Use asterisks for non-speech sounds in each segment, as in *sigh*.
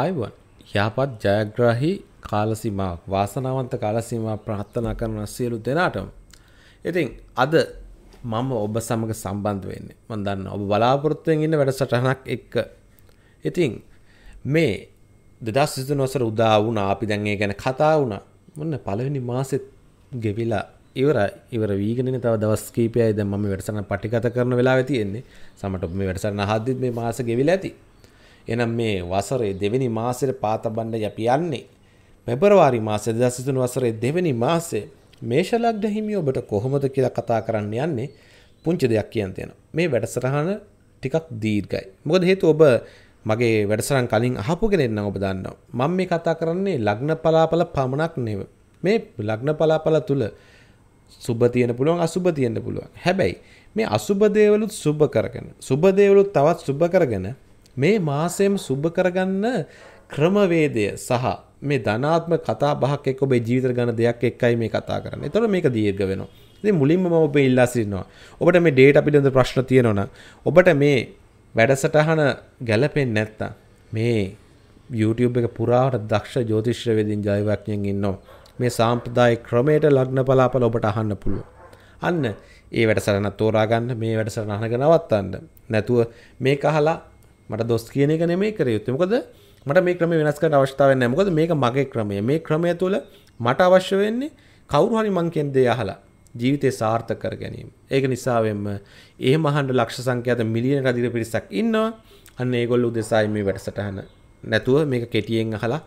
ආයුවන් යහපත් ජයග්‍රාහි කාලසිමාවක් වාසනාවන්ත කාලසීමා ප්‍රාර්ථනා කරන සියලු දෙනාටම. ඉතින් අද මම ඔබ සමග සම්බන්ධ වෙන්නේ. මම දන්න ඔබ බලාපොරොත්තුෙන් ඉන්න වැඩසටහනක් එක්ක. ඉතින් මේ 2023 වසර උදා වුණා. අපි දැන් ඒ ගැන කතා වුණා. මොන්න පළවෙනි මාසෙත් ගෙවිලා ඉවරයි. ඉවර වීගෙන ඉන්න තව දවස් කීපයයි දැන් මම වැඩසටහන පටිගත කරන වෙලාවේ තියෙන්නේ. සමහරට ඔබ මේ වැඩසටහන අහද්දිත් මේ මාස ගෙවිලා ඇති. එනම් මේ වසරේ දෙවැනි මාසෙට පාතබන්න යැපි යන්නේ. පෙබරවාරි මාසේ 2023 වසරේ දෙවැනි මාසේ මේෂ ලග්න හිමි ඔබට කොහොමද කියලා කතා කරන්න යන්නේ පුංචි දෙයක් කියන්න තියෙනවා. මේ වැඩසටහන ටිකක් දීර්ඝයි. මොකද හේතුව ඔබ මගේ වැඩසටහන් කලින් අහපු කෙනෙක් නම් ඔබ දන්නවා. මම මේ කතා කරන්නේ ලග්න පලාපල පමණක් නෙවෙයි. මේ ලග්න පලාපල තුල සුබ තියෙන පුළුවන් අසුබ තියෙන්න පුළුවන්. හැබැයි මේ අසුබ දේවලුත් සුබ කරගෙන සුබ දේවලුත් තවත් සුබ කරගෙන මේ මාසෙම සුබ කරගන්න ක්‍රමවේදය සහ මේ ධනාත්ම කතා බහක් එක්ක ඔබේ ජීවිත ගන්න දෙයක් එක්කයි මේ කතා කරන්නේ. ඒතකොට මේක දීර්ඝ වෙනවා. ඉතින් මුලින්ම මම ඔබ ඉල්ලා සිටිනවා. ඔබට මේ ඩේටා පිළිබඳ ප්‍රශ්න තියෙනවා ඔබට මේ වැඩසටහන ගැළපෙන්නේ නැත්තම් මේ YouTube එක පුරාවට දක්ෂ ජ්‍යොතිෂ්‍යවේදීන් ජයවැක්ඥයන් ඉන්නවා. මේ සාම්ප්‍රදායික ක්‍රමයට ලග්න පලාපල ඔබට අහන්න පුළුවන්. අන්න ඒ වැඩසටහන තෝරා ගන්න මේ වැඩසටහන අහගෙන නවත්තන්න. නැතුව මේක අහලා මට දොස් කියන එක නෙමේ කර යුත්තේ මොකද මට මේ ක්‍රම වෙනස් කරන්න අවශ්‍යතාවයක් නැහැ මොකද මේක මගේ ක්‍රමය මේ ක්‍රමය තුළ මට අවශ්‍ය වෙන්නේ කවුරු හරි මං කියන දේ අහලා ජීවිතේ සාර්ථක කර ගැනීම. ඒක නිසාවෙන්ම එහෙම අහන්න ලක්ෂ සංඛ්‍යාත මිලියන කදිර පිරිසක් ඉන්නවා. අන්න ඒගොල්ලෝ උදෙසායි මේ වැඩසටහන. නැතුව මේක කෙටියෙන් අහලා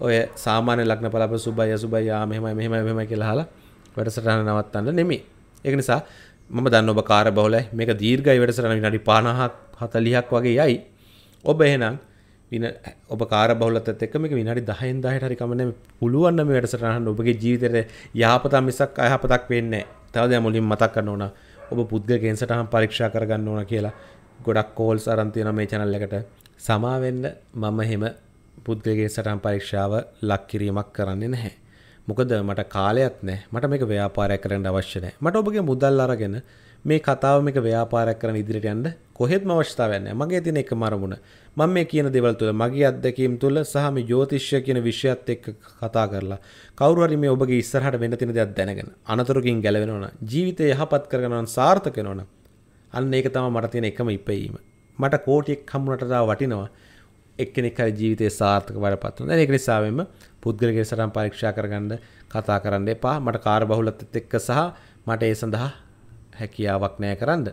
ඔය සාමාන්‍ය ලග්න පලාප සුබයි අසුබයි ආ මෙහෙමයි මෙහෙමයි මෙහෙමයි කියලා අහලා වැඩසටහන නවත්තන්න නෙමෙයි. ඒක නිසා මම දන්න ඔබ කාර බහුලයි මේක දීර්ඝයි වැඩසටහන විනාඩි 50ක් 40ක් වගේ යයි ඔබ එහෙනම් වින ඔබ කාර බහුලත්වයත් එක්ක මේක විනාඩි 10න් 10ට හරි කමන්නේ පුළුවන් නම් මේ වැඩසටහන අහන්න ඔබගේ ජීවිතේට යහපතක් මිසක් අයහපතක් වෙන්නේ නැහැ තව දැන් මුලින් මතක් කරන්න ඕන ඔබ පුද්ගලික සටහන් පරීක්ෂා කරගන්න ඕන කියලා ගොඩක් කෝල්ස් අරන් තියෙනවා මේ channel එකට සමා වෙන්න මම එහෙම පුද්ගලික සටහන් පරීක්ෂාව ලක් කිරීමක් කරන්නේ නැහැ මොකද මට කාලයක් නෑ මට මේක ව්‍යාපාරයක් කරන්න අවශ්‍ය නෑ මට ඔබගේ මුදල් අරගෙන මේ කතාව මේක ව්‍යාපාරයක් කරන ඉදිරියට යන්න කොහෙත්ම අවශ්‍යතාවයක් නෑ මගේ තියෙන එකම අරමුණ මම මේ කියන දේවල් තුළ මගේ අත්දැකීම් තුළ සහ මේ ජ්‍යොතිෂය කියන විෂයත් එක්ක කතා කරලා කවුරු හරි මේ ඔබගේ ඉස්සරහට වෙන්න තියෙන දේක් දැනගෙන අනතුරකින් ගලවෙනවා නම් ජීවිතය යහපත් කරගෙන නම් සාර්ථක වෙනවා නම් අන්න ඒක තමයි මට තියෙන එකම ඉපැයීම මට කෝටියක් හම්බුනට වටිනවා එක්කෙනෙක් හරි ජීවිතේ සාර්ථක වඩපත් වෙනවා. දැන් ඒක නිසාවෙම පුද්ගලගේ සටන් පරීක්ෂා කරගන්න කතා කරන්න එපා මට කාර බහුලත්ත් එක්ක සහ මට ඒ සඳහා හැකියාවක් නෑ කරන්න.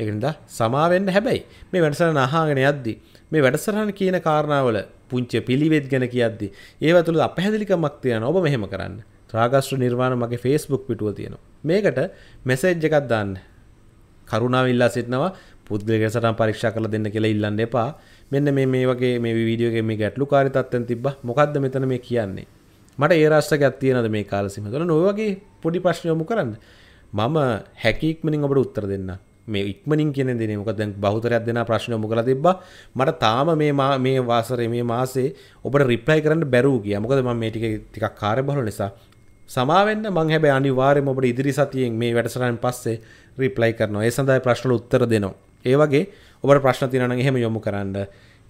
ඒකනිද සමාවෙන්න හැබැයි මේ වැඩසටහන අහගෙන යද්දි මේ වැඩසටහන කියන කාරණාවල පුංචි පිළිවෙත් ගැන කියද්දි ඒව තුළ අපැහැදිලිකමක් තියෙනවා ඔබ මෙහෙම කරන්න. රාගස්ත්‍ර නිර්වාණ මගේ Facebook පිටුව තියෙනවා. මේකට මෙසේජ් එකක් දාන්න. කරුණාව ඉල්ලා සිටිනවා පුද්ගලික සටන් පරීක්ෂා කරලා දෙන්න කියලා ඉල්ලන්න එපා. මෙන්න මේ මේ වගේ මේ වීඩියෝගේ මේ ගැටලු කාරිතත්වයෙන් තිබ්බා මොකද්ද මෙතන මේ කියන්නේ මට ඒ රාෂ්ට්‍රයක් තියෙනවද මේ කාලසීම තුළ ඔය වගේ පොඩි ප්‍රශ්න යොමු කරන්න මම හැකි ඉක්මනින් ඔබට උත්තර දෙන්න මේ ඉක්මනින් කියන දේ මොකද දැන් බහුතරයක් දෙනා ප්‍රශ්න යොමු කරලා තිබ්බා මට තාම මේ මා මේ වාසරේ මේ මාසේ ඔබට රිප්ලයි කරන්න බැරුව ගියා මොකද මම මේ ටික ටිකක් කාර්යබහුල නිසා සමාවෙන්න මං හැබැයි අනිවාර්යයෙන්ම ඔබට ඉදිරි සතියෙන් මේ වැඩසටහනෙන් පස්සේ රිප්ලයි කරනවා. ඒ සඳහා ප්‍රශ්න වල උත්තර දෙනවා. ඒ වගේ ඔබට ප්‍රශ්න තිනන එහෙම යොමු කරන්න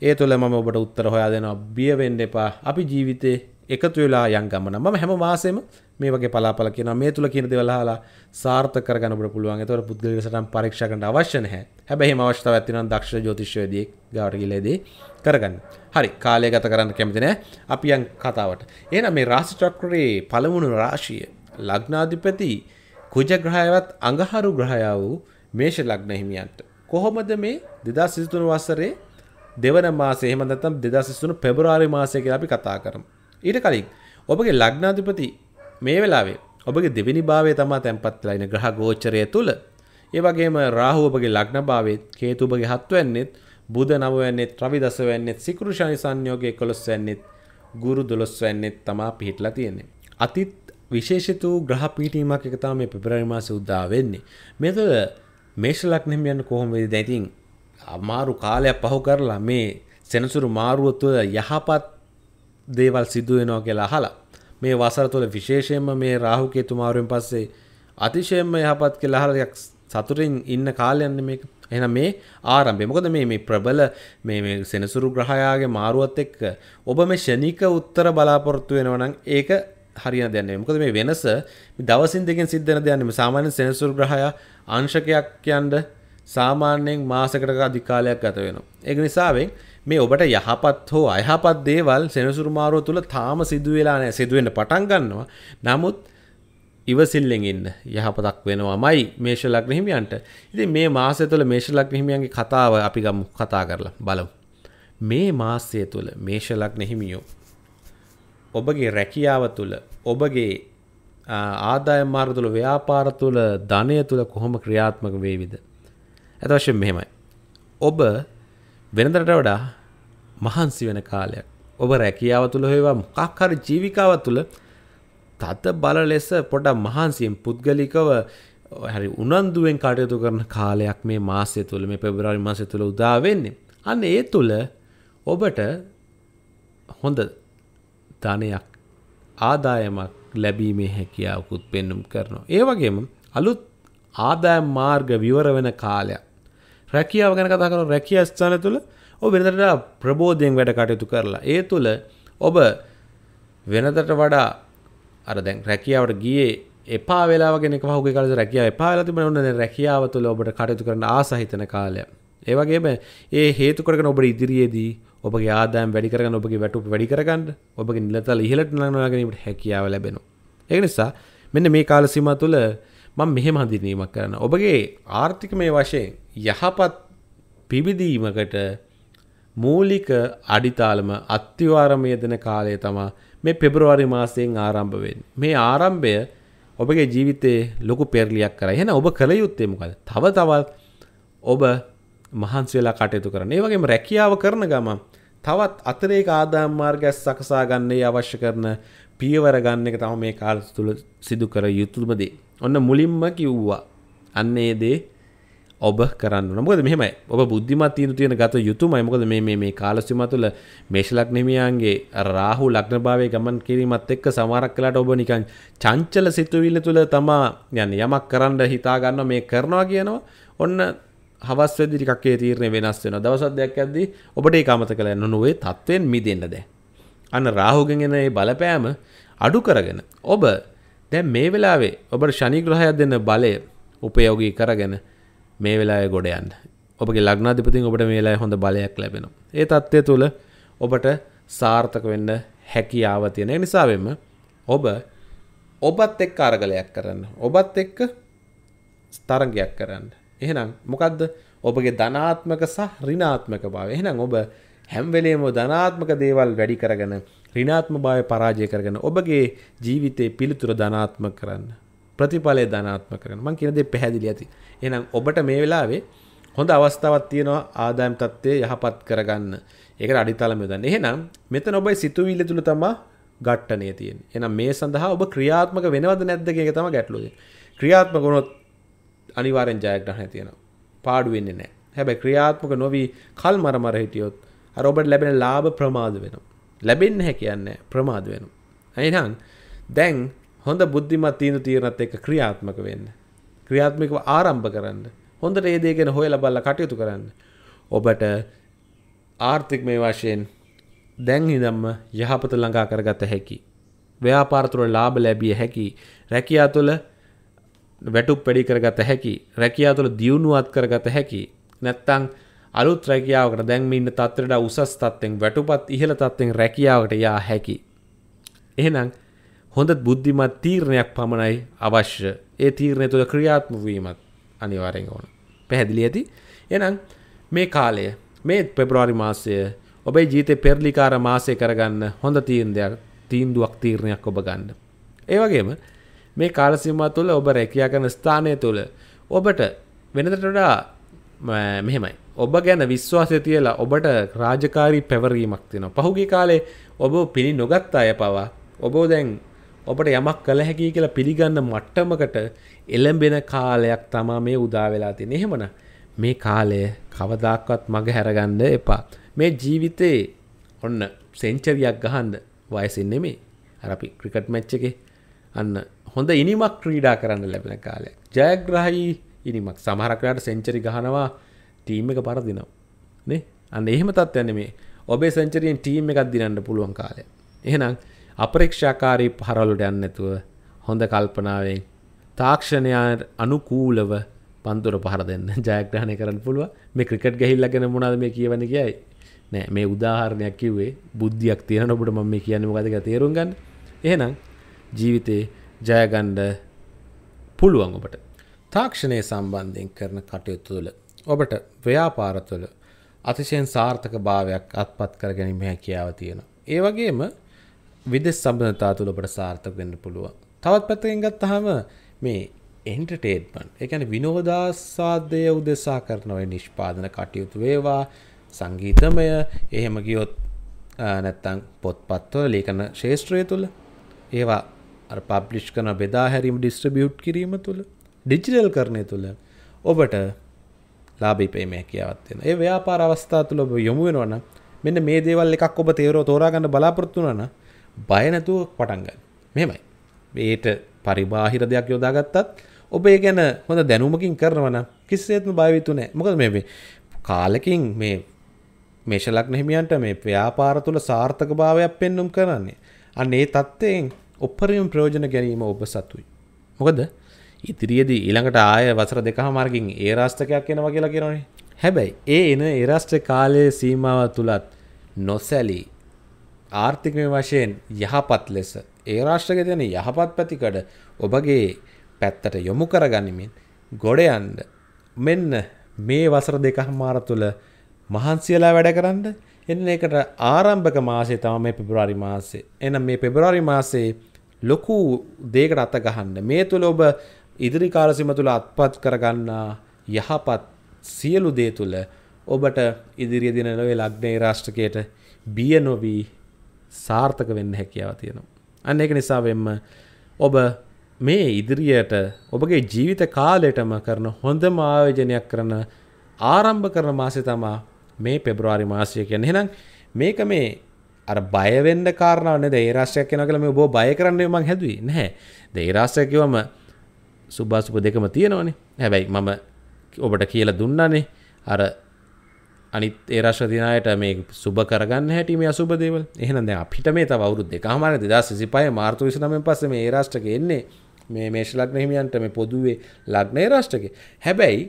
ඒ තුළ ම ඔබට උත්තර හොයා දෙනවා බියවෙන්ඩ එපා අපි ජීවිතය එකතු වෙලා යන් ගමන ම හැම මාසෙම මේ වගේ පලාපල කියන මේ තුළ කියනද වෙලාලා සාර්ථ කරගනට පුළුවන් තොර පුද්ගලසටම් පරීක්ෂකට අවශ්‍යන හැ හැබැහි අවශ්‍යාව ඇතින දක්ෂ ජෝතිශයදී ගාටගිලේදී කරගන්න හරි කාලය ගත කරන්න කැමතිනෑ අපියන් කතාවට එන මේ රාසිටක්කරේ පළමුුණු රාශිය ලග්නාධිපති කුජ ග්‍රහයවත් අඟහරු ග්‍රහයා වූ මේෂ ලග්න හිමියන්ට කොහොමද මේ 2023 වසරේ දෙවන මාසේ එහෙම නැත්නම් 2023 පෙබරවාරි මාසය කියලා අපි කතා කරමු. ඊට කලින් ඔබගේ ලග්නාධිපති මේ වෙලාවේ ඔබගේ දෙවෙනි භාවය තමා තැන්පත් වෙලා ඉන ග්‍රහ ගෝචරය තුල ඒ වගේම රාහු ඔබගේ ලග්න භාවයේ හේතු ඔබගේ හත්වැන්නේත් බුධ නවවැන්නේත් රවි දසවැන්නේත් සිකුරු ශනි සංයෝගයේ 11 වැන්නේත් ගුරු 12 වැන්නේත් තමා පිහිටලා තියෙන්නේ. අතිත් විශේෂිත වූ ග්‍රහ පීඨීමක් එක තමයි මේ පෙබරවාරි මාසේ උදා වෙන්නේ. මේ තුළ මේෂ ලග්නෙම යන්න කොහොමද දැන් ඉතින් අමාරු කාලයක් පහු කරලා මේ සෙනසුරු මාරුව තුළ යහපත් දේවල් සිදු වෙනවා කියලා අහලා මේ වසර තුළ විශේෂයෙන්ම මේ රාහු කේතු මාරුවෙන් පස්සේ අතිශයෙන්ම යහපත් කියලා අහලා ටිකක් සතුටින් ඉන්න කාලයන්නේ මේක. එහෙනම් මේ ආරම්භය. මොකද මේ මේ ප්‍රබල මේ මේ සෙනසුරු ග්‍රහයාගේ මාරුවත් එක්ක ඔබ මේ ශනික උත්තර බලාපොරොත්තු වෙනවා නම් ඒක හරියන දෙයක් නෙවෙයි. මොකද මේ වෙනස දවසින් දෙකෙන් සිද්ධ වෙන දෙයක් නෙවෙයි. සාමාන්‍ය සෙනසුරු ග්‍රහයා අංශකයක් යන්ඩ සාමාන්‍යයෙන් මාසකට අධි කාලයක් ගත වෙනවා. ඒක නිසාවෙන් මේ ඔබට යහපත් හෝ අයහපත් දේවල් සෙනසුරුමාරුව තුළ තාම සිදුවෙලා නෑ සිදුවෙන්න පටන් ගන්නවා. නමුත් ඉවසිල්ලෙන් ඉන්න යහපතක් වෙනවාමයි මේෂ ලග්න හිමියන්ට. ඉතින් මේ මාසය තුළ මේෂ ලග්න හිමියන්ගේ කතාව අපි ගමු කතා කරලා බලමු. මේ මාසය තුළ මේෂ ලග්න හිමියෝ ඔබගේ රැකියාව තුළ ඔබගේ ආදාය මාර්ග තුළ ව්‍යාපාර තුළ ධනය තුළ කොහොම ක්‍රියාත්මක වේවිද? අත වශයෙන් මෙහෙමයි. ඔබ වෙනදට වඩා මහන්සි වෙන කාලයක් ඔබ රැකියාව තුළ හේවා මොකක් හරි ජීවිකාව තුළ තත බල ලෙස පොඩ මහන්සියෙන් පුද්ගලිකව හරි උනන්දුවෙන් කටයුතු කරන කාලයක් මේ මාසය තුළ මේ පෙබරවාරි මාසය තුළ උදා වෙන්නේ. අන්න ඒ තුළ ඔබට හොඳ ධනයක් ආදායමක් ලැබීමේ හැකියාවකුත් පෙන්නුම් කරනවා. ඒවගේම අලුත් ආදායම් මාර්ග විවර වෙන කාලයක්. රැකියාව ගැන කතා කරන රැකිය ස්ථාන තුළ ඔබ වෙනදට ප්‍රබෝධයෙන් වැඩ කටයුතු කරලා ඒ තුළ ඔබ වෙනදට වඩා අර දැන් රැකියාවට ගියේ එපා වෙලාගෙන පහුගේ කාලේ රැකියාව එපා වෙලා තිබුණා නේද රැකියාව තුළ ඔබට කටයුතු කරන්න ආසහිතන කාලය. ඒ වගේම ඒ හේතු කරගෙන ඔබට ඉදිරියේදී ඔබ ආදෑම් වැඩිකරගන්න ඔබගේ වැටු වැඩිකරගන්න ඔබගේ නිලතල් ඉහලට නගනීමට හැකියාව ලැබෙනවා. ඒ නිසා මෙන්න මේ කාල සීමා තුළ මම මෙහෙම හඳුන්වීමක් කරන ඔබගේ ආර්ථිකමය වශයෙන් යහපත් පිබිදීමකට මූලික අඩිතාලම අත්‍යවාරමය දෙන කාලය තමා මේ පෙබරවාරි මාසයෙන් ආරම්භ වෙන්නේ. මේ ආරම්භය ඔබගේ ජීවිතයේ ලොකු පෙරලියක් කරයි. එහෙනම් ඔබ කල යුත්තේ මොකද? තව තවත් ඔබ මහන්සවෙලා කටයුතු කරන ඒ වගේම රැකියාව කරන ගම තවත් අතරේ ආදාම් මාර්ගයක් සකසා ගන්නේ අවශ්‍ය කරන පියවර ගන්න එක තම මේ කාල තුළ සිදු කර යුතුම දේ. ඔන්න මුලින්ම කිව්වා. අන්න ඒ දේ ඔබ කරන්න මොකද මෙහෙමයි ඔබ බුද්ධිමත් තීරු තියෙන ගත යුතුමයි මොකද මේ මේ මේ කාලසීම තුළ මේෂ ලග්නමියන්ගේ රාහු ලග්නභාවයේ ගමන් කිරීමත් එක්ක සමහරක් වෙලාට ඔබ නිකන් චංචල සිතුවිල්ල තුළ තමා يعني යමක් කරන්න හිතා ගන්නවා මේ කරනවා කියනවා ඔන්න හවස්වෙදි ටිකක් ඒ තීරණය වෙනස් වෙනවා. දවසක් දෙකක් ඇද්දි ඔබට ඒක අමතක කරන්න නොවේ තත්වෙන් මිදෙන්න දැන්. අන්න රාහුගෙන් එන මේ බලපෑම අඩු කරගෙන ඔබ දැන් මේ වෙලාවේ ඔබට ශනි ග්‍රහයක් දෙන බලය උපයෝගී කරගෙන මේ වෙලාවේ ගොඩ යන්න. ඔබගේ ලග්නාධිපතින් ඔබට මේ වෙලාවේ හොඳ බලයක් ලැබෙනවා. ඒ தත්ත්වය තුළ ඔබට සාර්ථක වෙන්න හැකියාව තියෙන නිසාවෙම ඔබ ඔබත් එක්ක අරගලයක් කරන්න. ඔබත් එක්ක තරගයක් කරන්න. එහෙනම් මොකක්ද ඔබගේ ධනාත්මක සහ ඍණාත්මක භාවය. එහෙනම් ඔබ හැම වෙලේම ධනාත්මක දේවල් වැඩි කරගෙන ඍණාත්මක භාවය පරාජය කරගෙන ඔබගේ ජීවිතේ පිළිතුර ධනාත්මක කරන්න. ප්‍රතිඵලය ධනාත්මක කරන්න. මම කියන දේ පැහැදිලි ඇති. එහෙනම් ඔබට මේ වෙලාවේ හොඳ අවස්ථාවක් තියෙනවා ආදායම් තත්ත්වය යහපත් කරගන්න. ඒකට අඩිතලම යොදන්න. එහෙනම් මෙතන ඔබේ සිතුවිලි තුල තමයි ඝට්ටණය තියෙන්නේ. එහෙනම් මේ සඳහා ඔබ ක්‍රියාත්මක වෙනවද නැද්ද කියන එක තමයි ගැටලුව. ක්‍රියාත්මක වුණොත් අනිවාරෙන් ජයග්‍රහණ තියෙනවා පාඩු වෙන්නේ නෑ හැබැ ක්‍රියාත්මක නොවී කල් මරමර හිටියොත් රොබට ලැබෙන ලාභ ප්‍රමාද වෙන ලැබෙන්න හැ කියන්න ප්‍රමාද වෙන ඇයිනං දැන් හොඳ බුද්ධිමත් තීනු තීරණත් එක ක්‍රියාත්මක වෙන්න ක්‍රියාත්මිකව ආරම්භ කරන්න හොඳට ඒදේ ගැන හොයලා බලලා කටයුතු කරන්න ඔබට ආර්ථික මේ වශයෙන් දැන් ඉඳම්ම යහපත ළඟා කරගත හැකි ව්‍යාපාර තුළ ලාභ ලැබිය හැකි රැකියා තුළ වැටුප් වැඩි කරගත හැකි රැකියා තුළ දියුණුවත් කරගත හැකි නැත්තං අලුත් රැකියාවකට දැන්ම ඉන්න තත්ත්වයට උසස් තත්ත්වෙන් වැටුපත් ඉහළ තත්ත්වෙන් රැකියාවට යා හැකි. එහෙනම් හොඳ බුද්ධිමත් තීරණයක් පමණයි අවශ්‍ය. ඒ තීරණය තුළ ක්‍රියාත්මක වීමත් අනිවාර්යෙන් ඕන. පැහැදිලි ඇති? එහෙනම් මේ කාලය මේ පෙබ්‍රවාරි මාසය ඔබේ ජීවිතේ පෙරලිකාර මාසය කරගන්න හොඳ තීන්දයක් තීන්දුවක් තීරණයක් ඔබ ගන්න. ඒ වගේම මේ කාලසීම තුළ ඔබ රැකයා කරන ස්ථානය තුළ ඔබට වෙනදට වඩා මෙහෙමයි ඔබ ගැන විශ්වාසය තියලා ඔබට රාජකාරී පැවරීමක් තියෙනවා. පහුගිය කාලේ ඔබ පිළි නොගත් අය පවා ඔබ දැන් ඔබට යමක් කළ හැකි කියලා පිළිගන්න මට්ටමකට එළඹෙන කාලයක් තමයි මේ උදා වෙලා තියෙන්නේ. එහෙමනම් මේ කාලය කවදාක්වත් මග හැරගන්න එපා. මේ ජීවිතේ ඔන්න සෙන්චරියක් ගහන්න වයසින් නෙමෙයි. අර අපි ක්‍රිකට් මැච් එකේ අන්න හොඳ ඉනිමක් ක්‍රීඩා කරන්න ලැබෙන කාලය ජයග්‍රහයි ඉනිමක් සමහරකරට සෙංචරි ගහනවා ටීම් එක පරදිනවා නේ අන්න එහෙම තත්ත්වයන්නේ මේ ඔබේ සෙන්චරියෙන් ටීම් එකක් දිනන්න පුළුවන් කාලය එහෙනම් අපරේක්ෂාකාරී පහරවලට යන්න නැතුව හොඳ කල්පනාවෙන් තාක්ෂණය අනුකූලව පන්තුර පහර දෙන්න *laughs* ජයග්‍රහණය කරන්න පුළුව මේ ක්‍රිකට් ගැහිල්ල ගැන මොනාද මේ කියවන කියයි නෑ මේ උදාහරණයක් කිව්වේ බුද්ධියක් තියෙන ඔබට මම මේ කියන්නේ මොකද කියලා තේරුම් ගන්න එහෙනම් ජීවිතේ ජයගණ්ඩ පුළුවන් ඔබට තාක්ෂණය සම්බන්ධයෙන් කරන කටයුතු තුළ ඔබට ව්‍යාපාර තුළ අතිශයෙන් සාර්ථක භාවයක් අත්පත් කර ගැනීම හැකියාව තියෙන. ඒ වගේම විදෙස් සබඳතා තුළ ඔබට සාර්ථක වෙන්න පුළුවන්. තවත් පැත්තකින් ගත්තහම මේ එන්ටර්ටේන්මන්ට්. ඒ කියන්නේ විනෝදාස්වාදය උදෙසා කරන ওই නිෂ්පාදන කටයුතු වේවා සංගීතමය එහෙම ගියොත් නැත්තම් පොත්පත්වල ලේඛන ශාස්ත්‍රය තුළ ඒවා අර පබ්ලිෂ් කරන බෙදා හැරීම ඩිස්ට්‍රිබියුට් කිරීම තුළ ඩිජිටල් කරණය තුළ ඔබට ලාබිපේම හැකියාවත් වෙන. ඒ ව්‍යාපාර අවස්ථා තුළ ඔබ යොමු වෙනවනම් මෙන්න මේ දේවල් එකක් ඔබ තේරෝ තෝරා ගන්න බලාපොරොත්තු වුණා නම් බය නැතුව පටන් ගන්න. මෙහෙමයි. මේට පරිබාහිර දෙයක් යොදාගත්තත් ඔබ ඒ ගැන හොඳ දැනුමකින් කරනවා නම් කිසිසේත්ම බය වෙතු නැහැ. මොකද මේ කාලෙකින් මේ මේෂ ලග්න හිමියන්ට මේ ව්‍යාපාර තුළ සාර්ථකභාවයක් පෙන්눔 කරන්නේ. අන්න ඒ தත්ත්වයෙන් ඔප්පරයම් ප්‍රයෝජන ගැනීම ඔබ සතුයි. මොකද ඉතිරියේදී ඊළඟට ආය වසර දෙකහ මාර්ගින් ඒ රාස්ථකයක් එනවා කියලා කියනවනේ. හැබැයි ඒ එන ඒ රාෂ්ට්‍ර කාලයේ සීමාව තුලත් නොසැලී ආර්ථිකය වශයෙන් යහපත් ලෙස ඒ රාෂ්ට්‍රක තියෙන යහපත් පැතිකඩ ඔබගේ පැත්තට යොමු කරගනිමින් ගොඩ යන්න මෙන්න මේ වසර දෙකහමාර තුල මහන්සියලා වැඩ කරන්න එන්න ඒකට ආරම්භක මාසය තමයි මේ පෙබරවාරි මාසය. එහෙනම් මේ පෙබරවාරි මාසයේ ලොකු දේකට අත ගහන්න මේ තුළ ඔබ ඉදිරි කාලසිම තුළ අත්පත් කරගන්නා යහපත් සියලු දේ තුළ ඔබට ඉදිරිය දින නොවේ ලග්නේ රාෂ්ට්‍රකයට බිය නොවී සාර්ථක වෙන්න හැකියාව තියෙනවා. අන්න ඒක නිසා වෙන්න ඔබ මේ ඉදිරියට ඔබගේ ජීවිත කාලයටම කරන හොඳම ආයෝජනයක් කරන ආරම්භ කරන මාසය තමා මේ පෙබ්‍රවාරි මාසය කියන්නේ. එහෙනම් මේක මේ අර බයවෙන්න කාරණාවනේ දැන් ඒ රාශියක් යනවා කියලා මේ ඔබ බය කරන්න මං හැදුවේ නැහැ. දැන් ඒ රාශිය කිව්වම සුභාසුප දෙකම තියෙනවනේ. හැබැයි මම ඔබට කියලා දුන්නානේ අර අනිත් ඒ රාශිය තියෙන අයට මේ සුබ කරගන්න හැටි මේ අසුබ දේවල්. එහෙනම් දැන් අපිට මේ තව අවුරුදු දෙකමාරේ 2025 මාර්තු 29 න් පස්සේ මේ ඒ රාශියක එන්නේ මේ මේෂ ලග්න හිමියන්ට මේ පොදුවේ ලග්න ඒ රාශියකේ. හැබැයි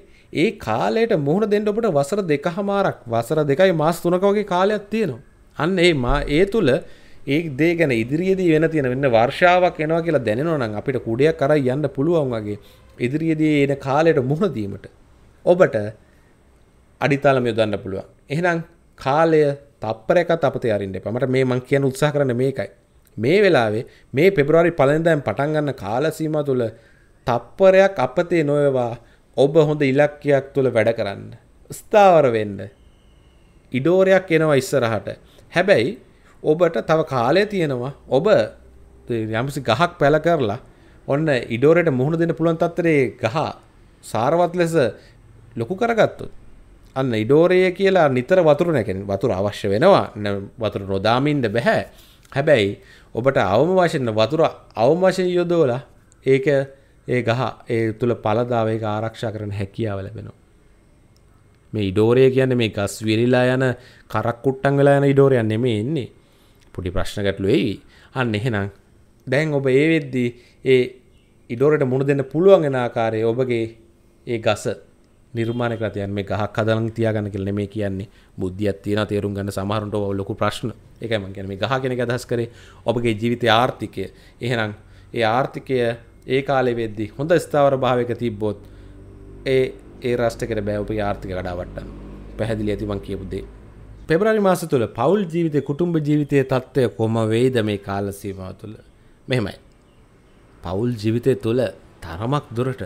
ඒ කාලයට මුහුණ දෙන්න ඔබට වසර දෙකමාරක් වසර දෙකයි මාස 3ක වගේ කාලයක් තියෙනවා. අන්න ඒම ඒ තුළ ඒ දේ ගැන ඉදිරියේදී වෙන තියෙන වෙන්න වර්ෂාවක් එනවා කියලා දැනෙනවා නම් අපිට කුඩයක් කර යන්න පුළුවන් වගේ ඉදිරියේදී එන කාලයට මුහුණ දීමට ඔබට අඩිතාලම යොදන්න පුළුවන්. එහෙනම් කාලය තප්පරයකත් අපතේ අරින්න එපා. මට මේ මං කියන උත්සාහ කරන්නේ මේකයි. මේ වෙලාවේ මේ පෙබරවාරි පළවෙනිදායෙන් පටන් ගන්න කාල සීමාව තුළ තප්පරයක් අපතේ නොවේවා ඔබ හොඳ ඉලක්කයක් තුළ වැඩ කරන්න. ස්ථාවර වෙන්න. ඉඩෝරයක් එනවා ඉස්සරහට. හැබැයි ඔබට තව කාලය තියෙනවා ඔබ යම්සි ගහක් පැල කරලා ඔන්න ඉඩෝරයට මුහුණ දෙන්න පුළුවන් තත්තරේ ගහ සාරවත් ලෙස ලොකු කරගත්තොත් අන්න ඉඩෝරය කියලා නිතර වතුර නැකෙන වතුර අවශ්‍ය වෙනවා වතුර නොදාමින්ද බැහැ හැබැයි ඔබට අවම වශයෙන් වතුර අවම වශයෙන් යොදවලා ඒක ඒ ගහ ඒ තුළ පළදාව ඒක ආරක්ෂා කරන හැකියාව ලැබෙනවා මේ ඉඩෝරය කියන්නේ මේ ගස් විරිලා යන කරක් කුට්ටන් වෙලා යන ඉඩෝරයන් නෙමේ එන්නේ පොඩි ප්‍රශ්න ගැටලු එයි අන්න එහෙනම් දැන් ඔබ ඒ වෙද්දී ඒ ඉඩෝරට මුණ දෙන්න පුළුවන් වෙන ආකාරයේ ඔබගේ ඒ ගස නිර්මාණය කරලා තියන්නේ මේ ගහක් හදලා තියාගන්න කියලා නෙමෙයි කියන්නේ බුද්ධියක් තියන තේරුම් ගන්න සමහරුන්ට ඔය ලොකු ප්‍රශ්න ඒකයි මම කියන්නේ මේ ගහ කෙනෙක් අදහස් කරේ ඔබගේ ජීවිතයේ ආර්ථිකය එහෙනම් ඒ ආර්ථිකය ඒ කාලෙ වෙද්දි හොඳ ස්ථාවර භාවයක තිබ්බොත් ඒ ඒ රාෂ්ට්‍රයකට බෑ ඔබේ ආර්ථික කඩාවට්ටන්න පැහැදිලි ඇති මං කියපු දේ පෙබරරි මාස තුළ පවුල් ජීවිතය කුටුම්ඹ ජීවිතය තත්ත්වය කොම වෙයිද මේ කාලසීමාව තුළ මෙහෙමයි. පවුල් ජීවිතය තුළ තරමක් දුරට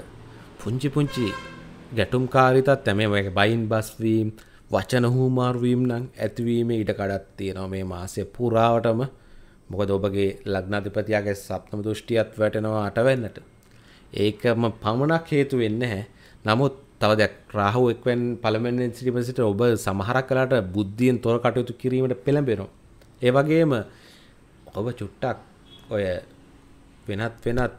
පුංචි පුංචි ගැටුම් කාරිතත් තැමේ බයින් බස්වීම් වචන හූමාර්වීම් නම් ඇතිවීම ඉට කඩත් තියෙනව මේ මාසය පුරාවටම මොකද ඔබගේ ලග්නාධිපතියාගේ සප්නම දෘෂ්ටියත් වැටෙනවා අටවෙන්නට. ඒකම පමණක් හේතු වෙන්න හැ නමුත් තව දෙයක් රාහු එක්වෙන් පළමෙන් සිටිපසිට ඔබ සමහරක් කලාට බුද්ධියෙන් තොර කටයුතු කිරීමට පෙළඹෙනවා. ඒ වගේම ඔබ චුට්ටක් ඔය වෙනත් වෙනත්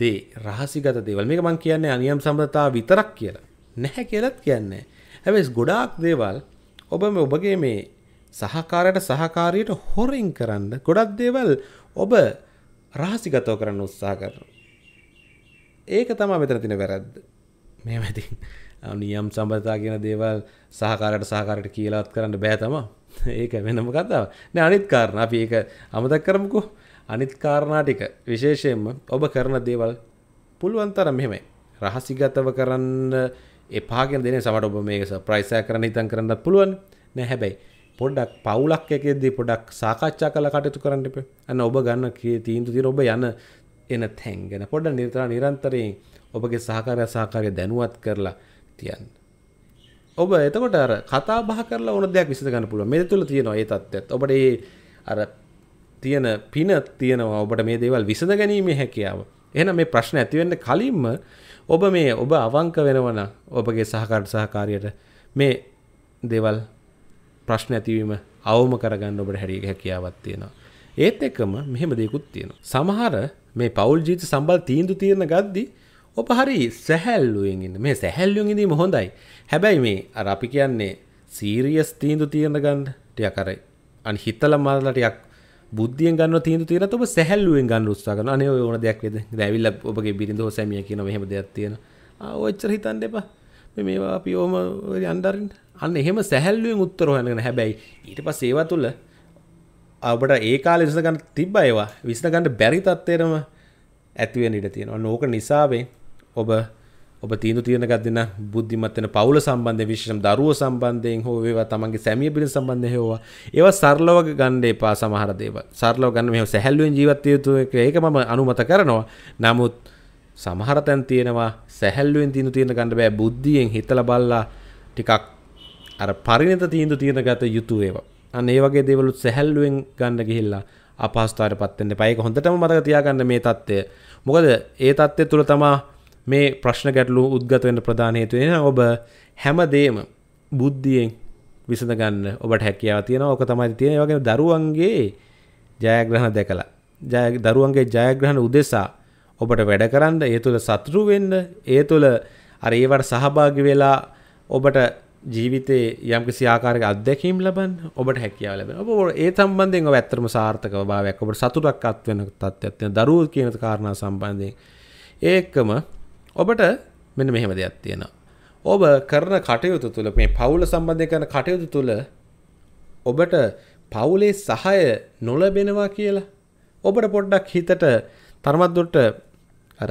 දේ රහසිගත දේවල් මේක මං කියන්නේ අනියම් සම්බන්ධතාව විතරක් කියලා. නැහැ කියලත් කියන්නේ. හැබැයි ගොඩාක් දේවල් ඔබම ඔබගේ මේ සහකාරයට සහකාරියට හොරින් කරන්න ගොඩක් දේවල් ඔබ රහසිගතව කරන්න උත්සාහ කරනවා. ඒක තමයි මෙතන තියෙන වැරද්ද. මේ වැති නියම් සම්බතා කියන දේවල් සහකාරට සහකාරට කියලාත් කරන්න බෑතම ඒක වෙනම කතාව නෑ අනිත් කාරණ අපි ඒක අමතක් කරමුකෝ අනිත් කාරණා ටික විශේෂයෙන්ම ඔබ කරන දේවල් පුළුවන් තරම් මෙහෙමයි රහසිගතව කරන්න එපා කියන දෙන සමට ඔබ මේක සර්ප්‍රයිස්යක් කරන්න හිතන් කරන්නත් පුළුවන් නෑ හැබැයි පොඩ්ඩක් පවුලක් එකෙද්දී පොඩක් සාකච්ඡා කරලා කටයුතු කරන්න එපා. අන්න ඔබ ගන්න තීන්දුව තියෙන ඔබ යන එන තැන් ගැන පොඩ්ඩක් නිතර නිරන්තරයෙන් ඔබගේ සහකාරය සහකාරය දැනුවත් කරලා තියන්න. ඔබ එතකොට අර කතා බහ කරලා ඕන දෙයක් විසඳ ගන්න පුළුවන්. මේ තුල තියෙනවා ඒ தත්ත්වයත්. ඔබට ඒ අර තියෙන පින තියෙනවා ඔබට මේ දේවල් විසඳ ගැනීමේ හැකියාව. එහෙනම් මේ ප්‍රශ්න ඇති වෙන්න කලින්ම ඔබ මේ ඔබ අවංක වෙනවනම් ඔබගේ සහකාර සහකාරියට මේ දේවල් ප්‍රශ්න ඇතිවීම අවම කරගන්න ඔබට හැරිය හැකියාවක් තියෙනවා. ඒත් එක්කම මෙහෙම දෙයක්ත් තියෙනවා. සමහර මේ පෞල් ජීවිත සම්බන්ධ තීන්දුව తీරන ගද්දී ඔබ හරි සැහැල්ලුවෙන් ඉන්න මේ සැහැල්ලුවෙන් ඉඳීම හොඳයි. හැබැයි මේ අර අපි කියන්නේ සීරියස් තීන්දු తీරන ගන්න ටිකක් අර අනි හිතලා මරලා ටිකක් බුද්ධියෙන් ගන්න තීන්දු తీරන ඔබ සැහැල්ලුවෙන් ගන්න උත්සාහ කරනවා. අනේ ඔය ඕන දෙයක් වේද? දැවිල්ලා ඔබගේ බිරිඳ හෝ සැමියා කියන මෙහෙම දෙයක් තියෙන. ආ ඔච්චර හිතන්න එපා. මේ මේවා අපි ඕම අන්දරින් අන්න එහෙම සැහැල්ලුවෙන් උත්තර හොයන්න හැබැයි ඊට පස්සේ ඒවා තුල ඔබට ඒ කාලේ විසඳ ගන්න තිබ්බ ඒවා විසඳ ගන්න බැරි තත්ත්වෙරම ඇති වෙන්න ඉඩ තියෙනවා. ඕක නිසාවෙන් ඔබ ඔබ තීන්දු තීරණ ගන්න බුද්ධිමත් වෙන පවුල සම්බන්ධයෙන් විශේෂම දරුවෝ සම්බන්ධයෙන් හෝ වේවා තමන්ගේ සැමිය පිළිබඳ සම්බන්ධයෙන් හෝවා ඒවා සරලව ගන්න එපා සමහර දේවල් සරලව ගන්න මෙහෙම සැහැල්ලුවෙන් ජීවත් විය යුතු එක ඒක මම අනුමත කරනවා නමුත් සමහර තැන් තියෙනවා සැහැල්ලුවෙන් තීන්දු තීරණ ගන්න බෑ බුද්ධියෙන් හිතලා බලලා ටිකක් අර පරිණත තීන්දු තීරණ ගත යුතු ඒවා අන්න ඒ වගේ දේවලුත් සැහැල්ලුවෙන් ගන්න ගිහිල්ලා අපහසුතාවයටපත් වෙන්න එපා ඒක හොඳටම මතක තියාගන්න මේ தත්ත්වය මොකද ඒ தත්ත්වය තුල තමයි මේ ප්‍රශ්න ගැටලු උද්ගතවෙන්න ප්‍රධානයතුවෙන ඔබ හැමදේම බුද්ධියෙන් විසඳගන්න ඔබට හැකියාව තියෙන ඕක තමයි තියෙන වගේ දරුවන්ගේ ජයග්‍රහණ දැකලා ජය දරුවන්ගේ ජයග්‍රහණ උදෙසා ඔබට වැඩ කරන්න ඒ තුළ සතුරු වෙන්න ඒ තුළ අර ඒවට සහභාගි වෙලා ඔබට ජීවිතේ යම්කිසි ආකාරයක අත්දැකීම් ලබන්න ඔබට හැකියාව ලැබෙන. ඔබ ඒ සම්බන්ධයෙන් ඔබ ඇත්තටම සාර්ථකව භාවයක් ඔබට සතුටක් අත් වෙන තත්ත්වයක් තියෙන දරුවෝ කියන කාරණා සම්බන්ධයෙන් ඒකම ඔබට මෙන්න මෙහෙම දෙයක් තියෙනවා. ඔබ කරන කටයුතු තුළ මේ පවුල සම්බන්ධය කරන කටයුතු තුළ ඔබට පවුලේ සහය නොලබෙනවා කියලා ඔබට පොඩ්ඩක් හිතට තරමත්දොට අර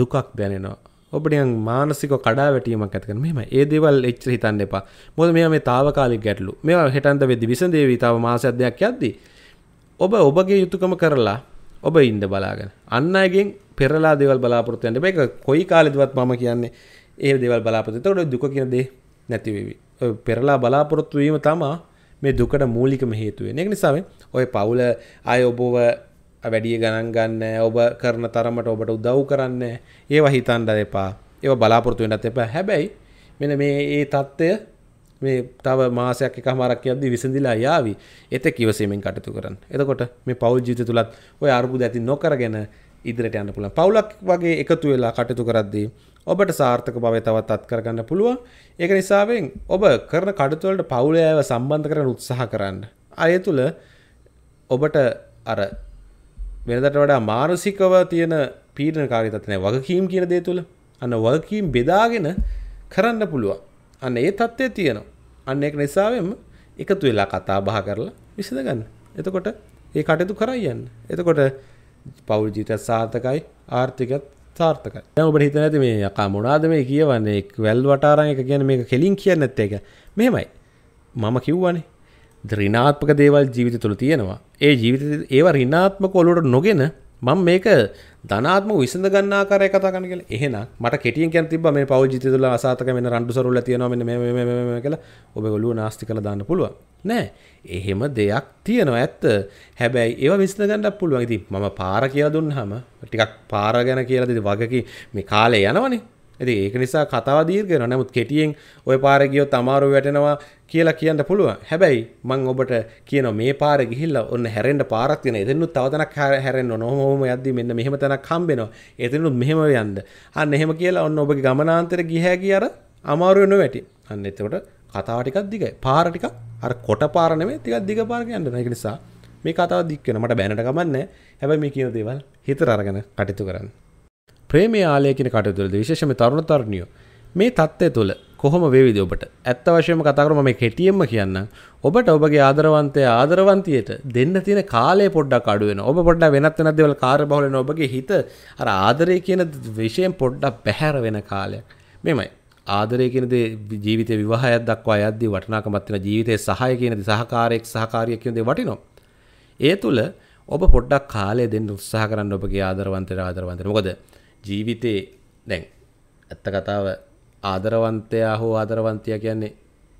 දුකක් දැනෙනවා. ඔබට මානසික කඩාවැටීමක් ඇතිකන මෙම ඒ දේවල් එච්චර හිතන්න එපා. මොකද මේවා මේ తాවකාලික ගැටලු. මේවා හෙටන්ද වෙද්දි විසඳේවි තව මාසයක් දෙකක් යද්දි ඔබ ඔබගේ යුතුයකම කරලා ඔබ ඉන්න බලාගෙන. අන් අයගෙන් පෙරලා දෙවල් බලාපොරත්තුයන්ට එක කොයි කාලෙදවත් මම කියන්නේ ඒ දෙවල් බලාපොරතකට දුක කියනදේ නැතිවේවි පෙරලා බලාපොරොත්තුවීම තමා මේ දුකට මූලිකම හේතුවේ නෙක් නිසාම ඔය පවුල අය ඔබෝව වැඩිය ගණන් ගන්න ඔබ කරන තරමට ඔබට උදව් කරන්න ඒ වහිතන්ඩ එපා ඒ බලාපොරතුවෙන්ටත් එපා හැබැයි මෙන මේ ඒ තත්ත්වය මේ තව මාසයක් එක හමරක් යද්දී විසඳලා යාවි එත කිවසීමෙන් කටතු කරන්න එතකොට මේ පවල් ජීත තුළත් ඔය අරබු ඇති නොකරගෙන ඉදිරියට යන්න පුළුවන් පවුලක් වගේ එකතු වෙලා කටයුතු කරද්දී ඔබට සාර්ථක බවය තවත් අත්කරගන්න පුළුවන් ඒක නිසාවෙන් ඔබ කරන කටතුවලට පවුලයව සම්බන්ධ කරන උත්සාහ කරන්න අය තුළ ඔබට අර වෙනදට වඩා මානසිකව තියෙන පීඩන කාරිතත්නය වගකීම් කියන දේ තුළ අන්න වගකීම් බෙදාගෙන කරන්න පුළුවන් අන්න ඒ තත්ත්වය තියෙනවා අන්න එක නිසාවෙන් එකතු වෙලා කතා බහ කරලා විසඳගන්න එතකොට ඒ කටයුතු කරයි යන්න එතකොට පවුල් ජීවිතත් සාර්ථකයි ආර්ථිකත් සාර්ථකයි. දැන් ඔබට හිතන ඇති මේ යකා මොනවාද මේ කියවන්නේ? වැල් වටාරන් එක කියන්නේ මේක කෙලින් කියන්නේ නැත්තේ ඒක. මෙහෙමයි. මම කිව්වනේ. ඍණාත්මක දේවල් ජීවිතය තුළ තියෙනවා. ඒ ජීවිතේ ඒවා ඍණාත්මක ඔලුවට නොගෙන මම මේක ධනාත්ම විසඳ ගන්න ආකාරය කතා කරන කියලා. එහෙනම් මට කෙටියෙන් කියන්න තිබ්බා මේ පෞල් ජීවිතය තුළ අසාතක වෙන රණ්ඩු සරුවල තියෙනවා මෙන්න මේ මේ මේ මේ කියලා ඔබ ගොළුව නාස්ති කරලා දාන්න පුළුවන්. නෑ. එහෙම දෙයක් තියෙනවා ඇත්ත. හැබැයි ඒව විසඳ ගන්නත් පුළුවන්. ඉතින් මම පාර කියලා දුන්නාම ටිකක් පාර ගැන කියලා දෙද වගකී මේ කාලේ යනවනේ. ඉතින් ඒක නිසා කතාව දීර්ඝ වෙනවා. නමුත් කෙටියෙන් ওই පාර ගියොත් අමාරු වැටෙනවා. කියලා කියන්න පුළුවන්. හැබැයි මම ඔබට කියනවා මේ පාර ගිහිල්ලා ඔන්න හැරෙන්න පාරක් තියෙනවා. එතනොත් තව තැනක් හැරෙන්න ඕන. ඔහොම යද්දි මෙන්න මෙහෙම තැනක් හම්බෙනවා. එතනොත් මෙහෙම යන්න. අන්න එහෙම කියලා ඔන්න ඔබගේ ගමනාන්තර ගිහැ ගිය අර අමාරු වෙන වැටි. අන්න එතකොට කතාව ටිකක් දිගයි. පාර ටිකක් අර කොට පාර නෙමෙයි ටිකක් දිග පාර කියන්න. ඒක නිසා මේ කතාව දික් වෙනවා. මට බැනට කමන්නේ. හැබැයි මේ කියන දේවල් හිතට අරගෙන කටයුතු කරන්න. ප්‍රේමයේ ආලය කියන කටයුතු වලදී විශේෂයෙන්ම තරුණ තරුණියෝ මේ தත්ත්වය තුළ කොහොම වේවිද ඔබට ඇත්ත වශයෙන්ම කතා කරමු මේ කෙටියෙන්ම කියන්න ඔබට ඔබගේ ආදරවන්තය ආදරවන්තියට දෙන්න තියෙන කාලය පොඩ්ඩක් අඩු වෙනවා ඔබ පොඩ්ඩක් වෙනත් වෙනත් දේවල් කාර්යබහුල වෙන ඔබගේ හිත අර ආදරය කියන විශේෂයෙන් පොඩ්ඩක් බැහැර වෙන කාලයක් මෙමය ආදරය කියන දේ ජීවිතේ විවාහයක් දක්වා යද්දී වටිනාකමක් තියෙන ජීවිතයේ සහාය කියන දේ සහකාරයෙක් සහකාරියක් කියන දේ වටිනවා ඒ තුල ඔබ පොඩ්ඩක් කාලය දෙන්න උත්සාහ කරන්න ඔබගේ ආදරවන්තයට ආදරවන්තයට මොකද ජීවිතේ දැන් ඇත්ත කතාව ආදරවන්තයා හෝ ආදරවන්තයා කියන්නේ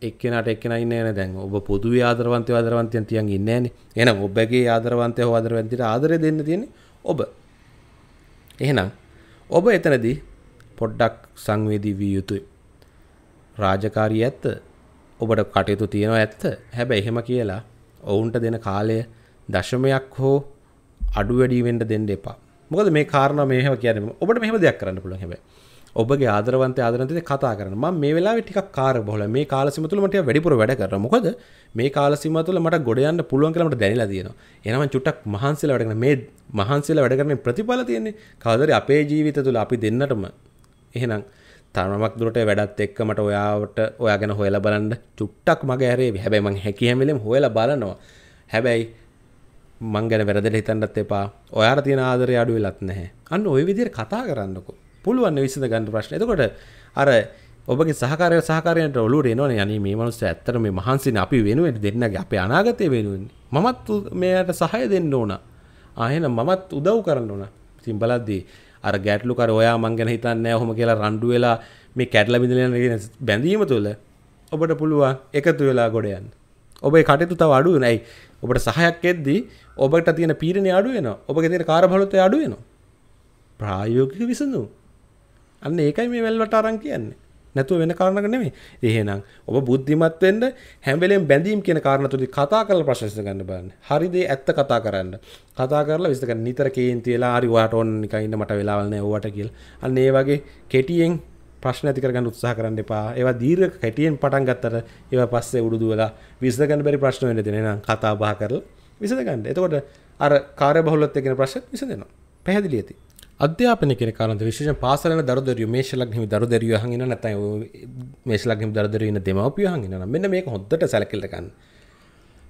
එක්කෙනට එක්කෙන ඉන්නේ නැහැ දැන් ඔබ පොදුවේ ආදරවන්තය ආදරවන්තයන් තියන් ඉන්නේ නැහනේ එහෙනම් ඔබගේ ආදරවන්තය හෝ ආදරවන්තියට ආදරය දෙන්න තියෙන්නේ ඔබ එහෙනම් ඔබ එතනදී පොඩ්ඩක් සංවේදී විය යුතුයි රාජකාරී ඇත්ත ඔබට කටයුතු තියෙනවා ඇත්ත හැබැයි එහෙම කියලා ඔවුන්ට දෙන කාලය දශමයක් හෝ අඩු වැඩි වෙන්න දෙන්න එපා. මොකද මේ කාරණා මේව කියන්නේ ඔබට මෙහෙම දෙයක් කරන්න පුළුවන් හැබැයි ඔබගේ ආදරවන්ත ආදරන්තද කතා කරන ම මේ වෙලා ටික් කාර බොල මේ කාලසිමතුල මට වැඩිපුර වැඩ කර මොකද මේ කාලසිමතුල මට ගොඩයන්න පුළුවන් කලට දැනිලා තියෙන එනම චුට්ටක් මහන්සල වැඩන මේ මහන්සල වැඩකරන ප්‍රතිඵල තියන්නේ කවදර අපේ ජීවිත තුළ අපි දෙන්නටම එහෙනම් තමක් දුරට වැඩත් එක්ක මට ඔයාවට ඔයා ගැන හොයලා බලන්න චුට්ටක් මගේ ඇරේ හැබැයි මං හැකිහැමිලෙම හොයලා බලනවා හැබැයි මං ගැන වැරදට හිතන්නත් එපා ඔයාට තියෙන ආදරය අඩු වෙලත් නැහැ අන්න ඔය විදිහට කතා කරන්නකෝ පුළුවන් විසඳ ගන්න ප්‍රශ්න. එතකොට අර ඔබගේ සහකාරය සහකාරයන්ට ඔලුවට එනවනේ අනේ මේ මනුස්සයා ඇත්තට මේ මහන්සිනේ අපි වෙනුවෙන් දෙන්නගේ අපේ අනාගතය වෙනුවෙන්. මමත් මෙයාට සහය දෙන්න ඕන. ආ එහෙනම් මමත් උදව් කරන්න ඕන. ඉතින් බලද්දී අර ගැටලු කර ඔයා මං ගැන හිතන්නේ නැහැ ඔහොම කියලා රණ්ඩු වෙලා මේ කැඩලා බිඳලා යන බැඳීම තුළ ඔබට පුළුවන් එකතු වෙලා ගොඩ යන්න. ඔබේ කටයුතු තව අඩු වෙනයි. ඔබට සහයක් එද්දී ඔබට තියෙන පීඩනය අඩු වෙනවා. ඔබගේ තියෙන කාර්යබහුලත්වය අඩු වෙනවා. ප්‍රායෝගික විසඳුම් අන්න ඒකයි මේ වැල්වට අරන් කියන්නේ. නැතුව වෙන කාරණක නෙමෙයි. එහෙනම් ඔබ බුද්ධිමත් වෙන්න හැම වෙලෙම බැඳීම් කියන කාරණා තුලින් කතා කරලා ප්‍රශ්න විසඳ ගන්න බලන්න. හරි දේ ඇත්ත කතා කරන්න. කතා කරලා විසඳ ගන්න. නිතර කේන්ති වෙලා හරි ඔයාට ඕන නිකන් ඉන්න මට වෙලාවල් නැහැ ඕවට කියලා. අන්න ඒ වගේ කෙටියෙන් ප්‍රශ්න ඇති කරගන්න උත්සාහ කරන්න එපා. ඒවා දීර්ඝ කැටියෙන් පටන් ගත්තට ඒවා පස්සේ උඩුදු වෙලා විසඳ ගන්න බැරි ප්‍රශ්න වෙන්න දෙන. එහෙනම් කතා බහ කරලා විසඳ ගන්න. එතකොට අර කාර්යබහුලත්වය කියන ප්‍රශ්නත් විසඳෙනවා. පැහැදිලි ඇති. අධ්‍යාපන කෙන කාරන්ත විශේෂ පාසලන දරදරිය මේශ ලක්හිම දරදරිය හඟින නැතයි මේශ ලක්හිම දරදරන්න දෙමවපිය හඟින මෙන්න මේක හොඳට සැලකිල්ලකන්න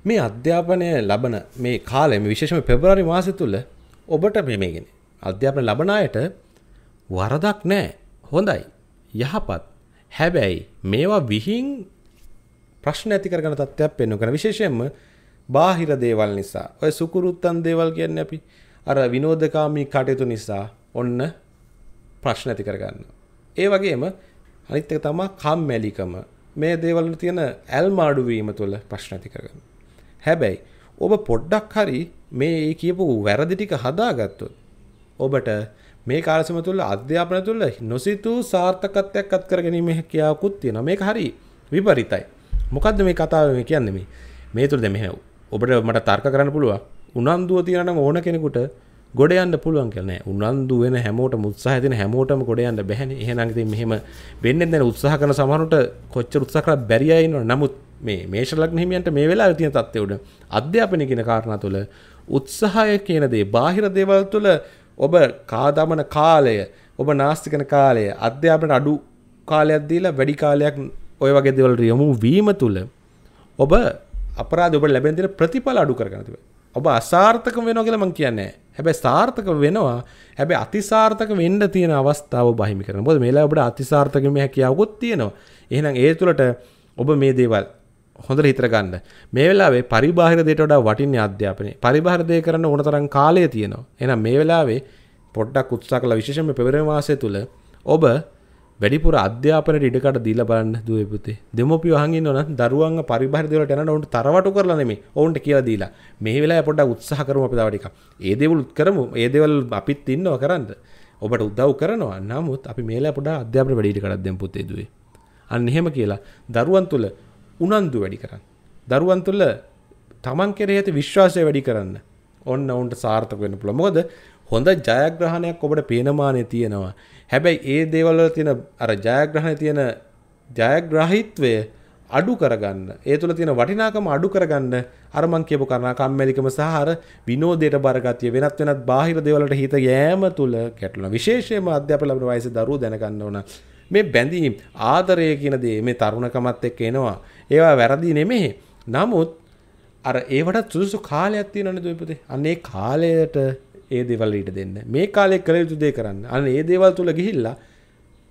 මේ අධ්‍යාපනය ලබන මේ කාලෙම විශේෂම පෙබරරි මාසි තුළ ඔබට මෙමේගෙන අධ්‍යාපන ලබනායට වරදක් නෑ හොඳයි යහපත් හැබැයි මේවා විහින් ප්‍රශ්න ඇති කරගන තත්ත්වයක් පෙන්නු කන විශේෂයෙන්ම බාහිර දේවල් නිසා ඔය සුකුරුත්තන් දේවල් කියන්න අපි අර විනෝදකාමී කටයුතු නිසා ඔන්න ප්‍රශ්න ඇති කරගන්න. ඒ වගේම අනිත් එක තමයි කම්මැලිකම. මේ දේවල් තියෙන ඇල්ම අඩු වීම තුළ ප්‍රශ්න ඇති කරගන්න. හැබැයි ඔබ පොඩ්ඩක් හරි මේ කියපු වැරදි ටික හදාගත්තොත් ඔබට මේ කාලසම තුළ අධ්‍යාපන තුළ නොසිතූ සාර්ථකත්වයක් අත් කරගැනීම හැකියාවකුත් තියෙනවා. මේක හරි විපරිතයි. මොකද්ද මේ කතාව මේ කියන්නේ මේ? මේ තුළ දැන් මෙහෙම ඔබට මට තර්ක කරන්න පුළුවන්. උනන්දුව තියෙනනම් ඕන කෙනෙකුට ගොඩ යන්න පුළුවන් කියලා නෑ. උනන්දු වෙන හැමෝටම උත්සාහය දෙන හැමෝටම ගොඩ යන්න බැහැනේ. එහෙනම් ඉතින් මෙහෙම වෙන්නේ දැන් උත්සාහ කරන සමහරට කොච්චර උත්සාහ කරලා බැරි අය ඉන්නවනේ. නමුත් මේ මේෂ ලග්න හිමියන්ට මේ වෙලාවේ තියෙන தත්ත්වය උඩ අධ්‍යාපනය කියන කාරණා තුළ උත්සාහය කියන දේ බාහිර දේවල් තුළ ඔබ කාදමන කාලය ඔබ නාස්තිකන කාලය අධ්‍යාපනට අඩු කාලයක් දීලා වැඩි කාලයක් ඔය වගේ දේවල් යොමු වීම තුළ ඔබ අපරාධ ඔබ ලැබෙන දේ ප්‍රතිඵල අඩු කරගන්න තිබෙනවා ඔබ අසාර්ථක වෙනවා කියලා මම කියන්නේ හැබැයි සාර්ථක වෙනවා. හැබැයි අතිසාර්ථක වෙන්න තියෙන අවස්ථාව ඔබ අහිමි කරනවා. මොකද මේලා ඔබට අතිසාර්ථක මේ හැකියාවකුත් තියෙනවා. එහෙනම් ඒ තුළට ඔබ මේ දේවල් හොඳට හිතර ගන්න. මේ වෙලාවේ පරිබාහිර දේට වඩා වටින්නේ අධ්‍යාපනය. පරිබාහිර දේ කරන්න ඕන තරම් කාලය තියෙනවා. එහෙනම් මේ වෙලාවේ පොඩ්ඩක් උත්සාහ කළා විශේෂයෙන්ම පෙබරවාරි මාසය තුල ඔබ වැඩිපුර අධ්‍යාපනයට ඉඩකට දීලා බලන්න දුවේ පුතේ. දෙමෝපියෝ අහන් ඉන්නව නම් දරුවන්ව පරිබාහිර දේවල්ට යනකොට ඔවුන්ට තරවටු කරලා නෙමෙයි ඔවුන්ට කියලා දීලා. මේ වෙලාවේ පොඩ්ඩක් උත්සාහ කරමු අපි තව ටිකක්. ඒ දේවල් කරමු. ඒ දේවල් අපිත් ඉන්නවා කරන්න. ඔබට උදව් කරනවා. නමුත් අපි මේ වෙලාවේ පොඩ්ඩක් අධ්‍යාපන වැඩි ඉඩකඩක් දෙමු පුතේ දුවේ. අන්න එහෙම කියලා දරුවන් තුල උනන්දු වැඩි කරන්න. දරුවන් තුල තමන් කෙරෙහි ඇති විශ්වාසය වැඩි කරන්න. ඔන්න ඔවුන්ට සාර්ථක වෙන්න පුළුවන්. මොකද හොඳ ජයග්‍රහණයක් ඔබට පේනමානය තියෙනවා. හැබැයි ඒ දේවල්ල තියෙන අර ජයග්‍රහණය තියෙන ජයග්‍රහිත්වය අඩු කරගන්න ඒ තුළ තියෙන වටිනාකම අඩු කරගන්න අරමං කියපු කරනා කම්මැලිකම සහර විනෝදයට බරගතිය වෙනත් වෙනත් බාහිර දේවලට හිත යෑම තුළ ගැටලුන විශේෂයෙන්ම අධ්‍යාපන ලැබෙන වයසේ දරුවෝ දැනගන්න ඕන මේ බැඳීම් ආදරය කියන දේ මේ තරුණකමත් එක්ක එනවා ඒවා වැරදි නෙමෙයි නමුත් අර ඒවට සුදුසු කාලයක් තියෙනවනේ දුපතේ අන්න ඒ කාලයට ඒ දේවල් ඊට දෙන්න. මේ කාලේ කළ යුතු දේ කරන්න. අන්න ඒ දේවල් තුල ගිහිල්ලා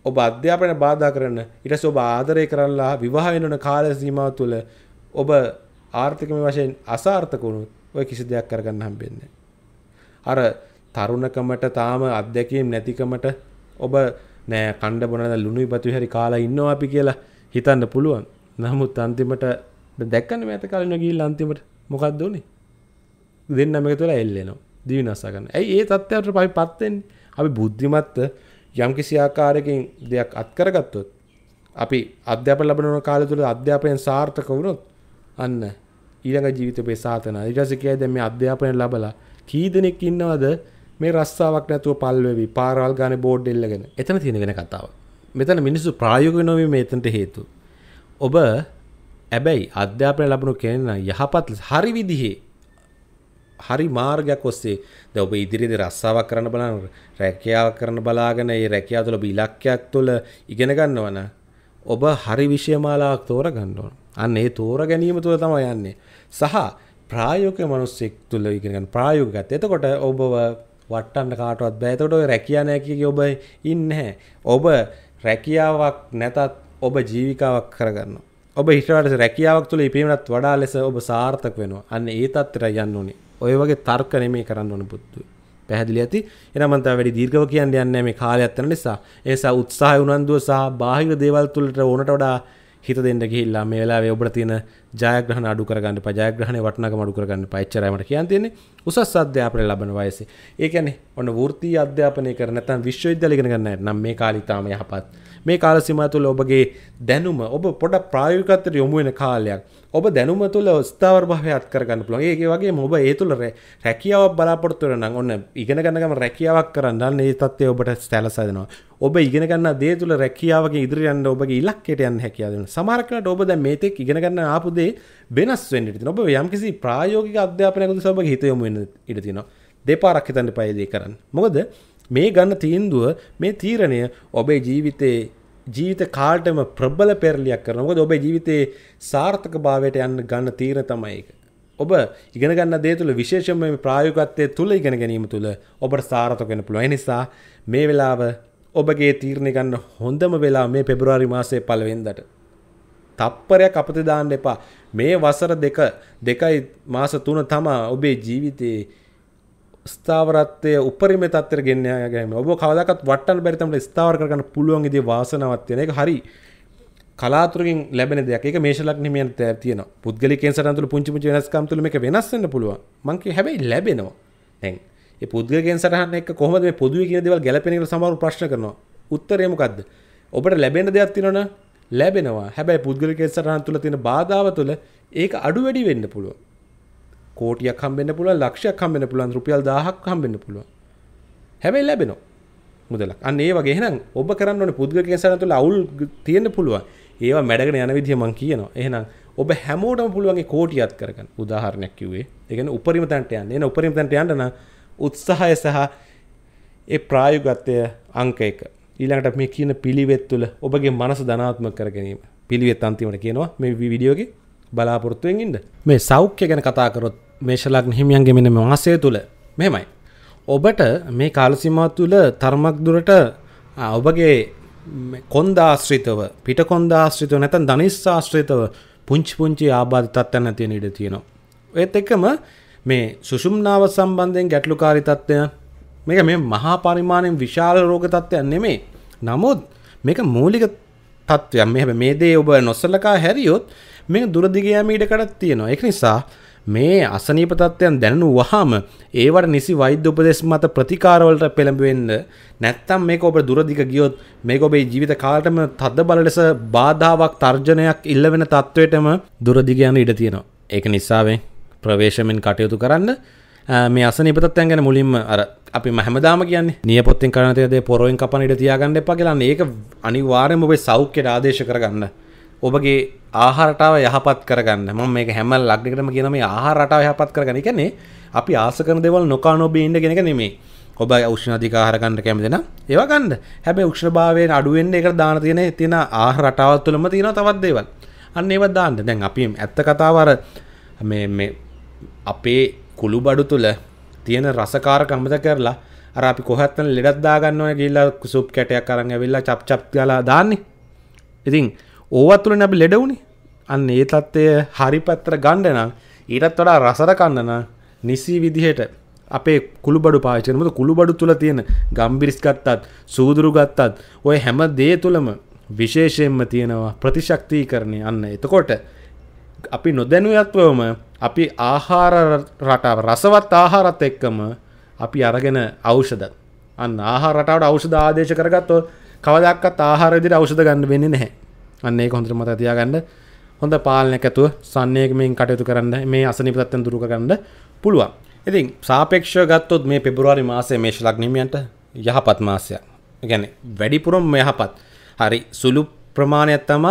ඔබ අධ්‍යාපනයට බාධා කරන ඊට ඔබ ආදරය කරන්නලා විවාහ වෙනවන කාල සීමාව තුල ඔබ ආර්ථිකමය වශයෙන් අසාර්ථක වුණොත් ඔය කිසි දෙයක් කරගන්න හම්බෙන්නේ අර තරුණකමට තාම අත්දැකීම් නැතිකමට ඔබ නෑ කණ්ඩ බොන ලුණු ඉපතු හැරි කාලා ඉන්නවා අපි කියලා හිතන්න පුළුවන්. නමුත් අන්තිමට දැක්කනේ මෑත කාලේ නගීලා අන්තිමට මොකක්ද උනේ? දෙන්නම එකතු වෙලා එල්ලෙනවා. දිවිනසා ගන්න. ඇයි ඒ தත්ත්වයට අපි පත් වෙන්නේ? අපි බුද්ධිමත්ව යම්කිසි ආකාරයකින් දෙයක් අත්කර ගත්තොත් අපි අධ්‍යාපන ලැබෙන කාලය තුළ අධ්‍යාපනය සාර්ථක වුණොත් අන්න ඊළඟ ජීවිතේ සාතන. ඊට පස්සේ කියයි දැන් මේ අධ්‍යාපනය ලැබලා කී දෙනෙක් ඉන්නවද මේ රස්සාවක් නැතුව පල්වෙවි පාරවල් ගානේ බෝඩ් එල්ලගෙන. එතන තියෙන වෙන කතාව. මෙතන මිනිස්සු ප්‍රායෝගික නොවීම මෙතනට හේතු. ඔබ හැබැයි අධ්‍යාපනය ලැබුණු කෙනා යහපත් හරි විදිහේ හරි මාර්ගයක් ඔස්සේ ද ඔබ ඉදිරිදි රස්සාාවක් කරන බලන් රැකියාව කරන බලාගෙන ඒ රැකයා තුළ ඉලක්කයක් තුළ ඉගෙන ගන්නවන ඔබ හරි විෂයමාලාවක් තෝර ගන්නවන අන්න ඒ තෝර ගැනීම තුළ තම යන්නේ සහ ප්‍රායෝක මනුස්සෙක් තුළ ඉගෙනගන්න ප්‍රායෝගත් එතකොට ඔබව වට්ටන්න කාටුවත් බෑතකොට ඔය රැකියානෑකගේ ඔබ ඉන්නහැ ඔබ රැකියාවක් නැතත් ඔබ ජීවිකාවක් කරගන්නවා ඔබ හිටවට රැකියාවක් තුළ ඉපීමටත් වඩා ලෙස ඔබ සාර්ථක වෙනවා අන්න ඒ තත්තරයි යන්න ඕනේ ඔය වගේ තර්ක නෙමේ කරන්න ඕන පුත්තු පැහැදිලි ඇති එනම් මන්ත වැඩි දීර්ඝව කියන්න යන්නේ මේ කාලයත් යන නිසා ඒ නිසා උත්සාහය උනන්දුව සහ බාහිර දේවල් තුළට ඕනට වඩා හිත දෙන්න ගිහිල්ලා මේ වෙලාවේ ඔබට තියෙන ජයග්‍රහණ අඩු කරගන්න එපා ජයග්‍රහණය වටිනාකම අඩු කරගන්න එපා එච්චරයි මට කියන්න තියෙන්නේ උසස් අධ්‍යාපනය ලබන වයසේ ඒ කියන්නේ ඔන්න වෘත්තීය අධ්‍යාපනය කර නැත්නම් විශ්වවිද්‍යාල ඉගෙන ගන්න නම් මේ කාලේ තාම යහපත් මේ කාලසිම තුළ ඔබගේ දැනුම ඔබ පොඩ ප්‍රායෝගිකත්වයට යොමු වෙන කාලයක් ඔබ දැනුම තුළ ස්ථාවර භාවයක් කරගන්න පුළුවන් ඒක වගේ ඔබ ඒ තුළ රැකියාවක් බලාපොරොත්තු වෙන නම් ඔන්න ඉගෙන ගන්න ගමන් රැකියාවක් කරන්න ඒ තත්ත්වය ඔබට සැලසා දෙනවා ඔබ ඉගෙන ගන්න දේ තුළ රැකියාවක ඉදිරියන්න ඔබගේ ඉලක්කයට යන්න හැකියාව දෙනවා සමහර කාලට ඔබ දැන් මේතෙක් ඉගෙන ගන්න ආපු දේ වෙනස් වෙන්න ඉඩ තියෙනවා ඔබ යම්කිසි ප්‍රායෝගික අධ්‍යාපනයකට ඔබගේ හිත යොමු වෙන්න ඉඩ තියෙනවා දෙපාරක් හිතන්න පයදී කරන්න මොකද මේ ගන්න තීන්දුව මේ තීරණය ඔබේ ජීවිතයේ ජීවිත කාලටම ප්‍රබල පෙරලියක් කරන. මොකද ඔබේ ජීවිතයේ සාර්ථකභාවයට යන්න ගන්න තීරණ තමයි ඒක. ඔබ ඉගෙන ගන්න දේ තුළ විශේෂයෙන්ම මේ ප්‍රායෝගිකත්වයේ තුල ඉගෙන ගැනීම තුළ ඔබට සාර්ථක වෙන්න පුළුවන්. ඒ නිසා මේ වෙලාව ඔබගේ තීරණ ගන්න හොඳම වෙලාව මේ පෙබරවාරි මාසයේ පළවෙනිදාට. තප්පරයක් අපතේ දාන්න එපා. මේ වසර දෙක දෙකයි මාස තුන තමයි ඔබේ ජීවිතයේ ස්ථාවරත්වය උපරිම තත්වර ගෙන ගැම ඔබ කවදකත් වටන් බැරිතමට ස්ථාවර කරන්න පුළුවන් ඉදි වාසනවත්යන එක හරි කලාතුරින් ලැබෙන දෙයක් එක මේශලක් නිමියන් තෑතියන පුද්ගලිකෙන් සටන්තුළ පුංචිපුච වෙනස්කම්තුල එක වෙනස්සන්න පුළුව මංකි හැබයි ලැබෙනවා හැන් ඒ පුද්ගලගෙන් සටහන එක කොහොමද මේ පොදුවේ කියන දේවල් ගැලපෙනකට සමහරව ප්‍රශ්න කරනවා උත්තරේ මොකද්ද ඔබට ලැබෙන දෙයක් තියෙනවනේ ලැබෙනවා හැබැයි පුද්ගලිකෙන් සටහන් තුළ තියෙන බාධාව තුළ ඒක අඩු වැඩි වෙන්න පුළුවන් කෝටියක් හම්බෙන්න පුළුවන් ලක්ෂයක් හම්බෙන්න පුළුවන් රුපියල් 1000ක් හම්බෙන්න පුළුවන් හැබැයි ලැබෙනවා මුදලක් අන්න ඒ වගේ එහෙනම් ඔබ කරන්න ඕනේ පුද්ගලික කේසන තුළ අවුල් තියෙන්න පුළුවන් ඒවා මැඩගෙන යන විදිය මම කියනවා එහෙනම් ඔබ හැමෝටම පුළුවන් ඒ කෝටියක් කරගන්න උදාහරණයක් කිව්වේ ඒ කියන්නේ උපරිම තැනට යන්න එන උපරිම තැනට යන්න නම් උත්සාහය සහ ඒ ප්‍රායෝගිකත්වය අංක එක ඊළඟට මේ කියන පිළිවෙත් තුළ ඔබගේ මනස ධනාත්මක කර ගැනීම පිළිවෙත් අන්තිමට කියනවා මේ වීඩියෝගේ බලාපොරොත්තුවෙන් ඉන්න මේ සෞඛ්‍ය ගැන කතා කරොත් මේශලක් හිමියන්ගේ මෙන වහන්සේ තුළ මෙමයි. ඔබට මේ කාලසිමා තුළ තර්මක් දුරට ඔබගේ කොන්දාශ්‍රිතව පිට කොන්දාශ්‍රිතව නැතන් ධනිස්සාශ්‍රිතව පුංචි පුංචි ආබාධ තත්ත්වයන් ඇති වෙන ඉඩ තියෙනවා. ඒත් එක්කම මේ සුසුම්නාව සම්බන්ධයෙන් ගැටලුකාරී තත්ත්වයන් මේක මේ මහා පරිමාණයෙන් විශාල රෝග තත්ත්වයක් නෙමෙයි. නමුත් මේක මූලික තත්ත්වයක්. මේ මේ දේ ඔබ නොසලකා හැරියොත් මේක දුරදිග යෑම ඉඩකඩක් තියෙනවා. ඒක නිසා මේ අසනීප තත්ත්වයන් දැනනු වහම ඒවට නිසි වෛද්‍ය උපදෙස් මත ප්‍රතිකාරවලට පෙළඹෙන්න නැත්තම් මේක ඔබ දුරදිග ගියොත් මේක ඔබේ ජීවිත කාලටම තද බල ලෙස බාධාවක් තර්ජනයක් ඉල්ලවෙන තත්ත්වයටම දුරදිග යන ඉඩ තියෙනවා. ඒක නිසාවෙන් ප්‍රවේශමෙන් කටයුතු කරන්න මේ අසන ඉපතත්තැන් ගැන මුලින්ම අර අපි මහමදාම කියන්නේ නියපොත්තෙන් කරනතයදේ පොරොයින් කපන ඉට තියාගන්න එපා කියලන්න ඒක අනිවාරයම ඔබේ සෞඛ්‍යයට ආදේශ කරගන්න ඔබගේ ආහාරටාව යහපත් කරගන්න ම මේ හැම ලක්ඩකටම කියන මේ ආහාරටාව යහපත් කරගන කැනේ අපි ආසකන දෙවල් නොකානොබී ඉඩ කෙනෙක නෙමේ ඔබ උෂ්ණධිකාහරකන්නට කැමතිෙන ඒවකන්ද හැබැ උක්ෂභාවයෙන් අඩුවෙන්න්නේ එක දාන තියෙන තින ආහරටාවත් තුළම තියෙන තවත් දේවල් අන්න ඒවත් දාන්න දැන් අපි ඇත්ත කතාවර අපේ කුළු බඩු තුළ තියෙන රසකාර කමත කරලා අර අපි කොහත්තන ලෙඩත් දාගන්නවය ගිල්ලා කුසුප් කැටයක් කරන්න වෙල්ලා චප් චප් ගලා දාන්නේ ඉතින් ඕවත් තුළ නැබි ලෙඩවුණේ අන්න ඒ තත්ත්වය හරි පැත්තර ගණ්ඩනම් ඊටත් වඩා රසර කන්නන නිසි විදිහයට අපේ කුළුබඩු පාචනමද කුළුබඩු තුළ තියෙන ගම්බිරිස් ගත්තත් සූදුරු ගත්තත් ඔය හැම දේ තුළම විශේෂයෙන්ම තියෙනවා ප්‍රතිශක්තිය කරණය අන්න එතකොට අපි නොදැනුවත්වම අපි ආහාර රටාව රසවත් ආහාරත් එක්කම අපි අරගෙන අවෂද අන්න ආහාරටාවට අවෂධ ආදේශ කරගත්තො කවදක්කත් ආහාරදිර අවෂධ ගන්න වෙන්නේ නැහැ අන්නේ කොඳර මත තියාගන්න හොඳ පාලනයක් ඇතුව සන්නේකමින් කටයුතු කරන්න මේ අසනිපතත්තන් දුරුකරන්න පුළුවන් ඉතින් සාපේක්ෂව ගත්තොත් මේ පෙබරවාරි මාසය මේශ ලක්නිමියන්ට යහපත් මාසයක් ගැන වැඩිපුරම් යහපත් හරි සුළු ප්‍රමාණයක් තම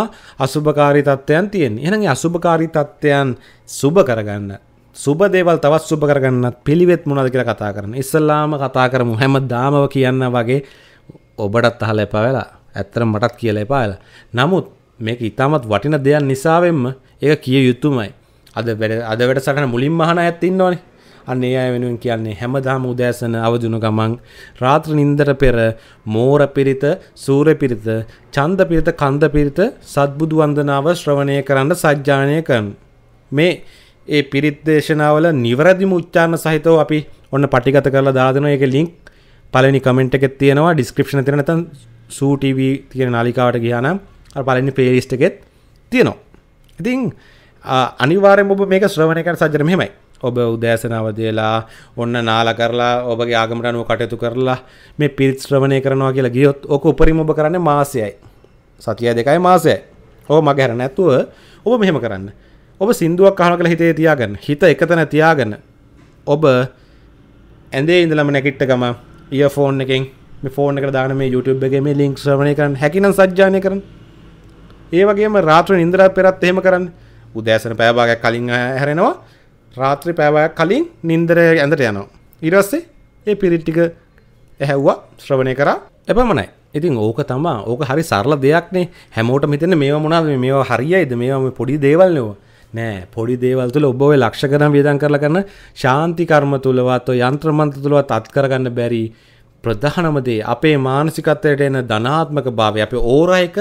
අසුභකාරී තත්ත්වයන් තියෙන් එනගේ අසුභකාරී තත්ත්වයන් සුභ කරගන්න සුබ දේවල් තවත් සුබ කරගන්නත් පිළිවෙත් මුණද කියලා කතා කරන ඉස්සල්ලාම කතා කරමු හැම දාමව කියන්න වගේ ඔබටත් අහල එපා වෙලා ඇත්තර මටත් කියලා එපාලා නමුත් මේක ඉතාමත් වටින දෙයක් නිසාවෙන්ම ඒක කිය යුතුමයි අද වැඩ අද වැඩ සටන මුලින් මහන ඇත් ඉන්නවනේ අන්නේ අය වෙනුවෙන් කියන්නේ හැමදාම උදෑසන අවදිුණු ගමන් රාත්‍ර නින්දර පෙර මෝර පිරිත සූර පිරිත චන්ද පිරිත කන්ද පිරිත සත්බුදු වන්දනාව ශ්‍රවණය කරන්න සජ්ජානය කරන මේ ඒ පිරිත් දේශනාවල නිවැරදි මුච්චාරණ සහිතව අපි ඔන්න පටිගත කරලා දාදෙනවා ඒක ලින්ක් පළවෙනි කමෙන්ට් එකේ තියෙනවා ඩිස්ක්‍රිප්ෂන් එකේ තියෙන නැත්නම් සූටව තියෙන නාලිකාවට ගියානම් පලනි පේලිස්ට එකෙත් තියෙනවා ඉතින් අනිවාරෙන් ඔබ මේක ශ්‍රවණයකට සජර මෙහෙමයි ඔබ උදෑසනවදලා ඔන්න නාල කරලා ඔබගේ ආගමටනුව කටයුතු කරලා මේ පිරිත් ශ්‍රවණය කරනවා කියලා ගියොත් ඕක උපරිම ඔබ කරන්න මාසයයි සතිය දෙකයි මාසය ඕ මගහැර නැත්තුව ඔබ මෙහෙම කරන්න ඔබ සිින්දුවක් කහන කළ හිතේ තියාගන්න හිත එකතන තියාගන්න ඔබ ඇඳේ ඉඳලම නැකිට්ට ගම ඉය ෆෝන් එකෙන් ෆෝන එක දාන මේ YouTube එක මේ ලින්ක් ශ්‍රවණය කරන්න හැකිනම් සජ්ජානය කරන්න ඒ වගේම රාත්‍රී නින්දරා පෙරත් එහෙම කරන්න උදෑසන පැය භාගයක් කලින් හැරෙනවා රාත්‍රී පැය භාගයක් කලින් නින්දර ඇඳට යනවා ඊට පස්සේ ඒ පිරිත් ටික ඇහැව්වා ශ්‍රවණය කරා එපමණයි ඉතින් ඕක තමා ඕක හරි සරල දෙයක්නේ හැමෝටම හිතෙන්නේ මේවා මොනවද මේවා හරියයිද මේවා මේ පොඩි දේවල් නේ නෑ පොඩි දේවල් තුළ ඔබ ඔය ලක්ෂ ගණන් වියදම් කරලා කරන ශාන්ති කර්ම තුලවත් ඔය යන්ත්‍රමන්ත්‍ර තුලවත් අත් කරගන්න බැරි ප්‍රධානමදේ අපේ මානසිකත්වයට එන ධනාත්මක භාවය අප ඕර එක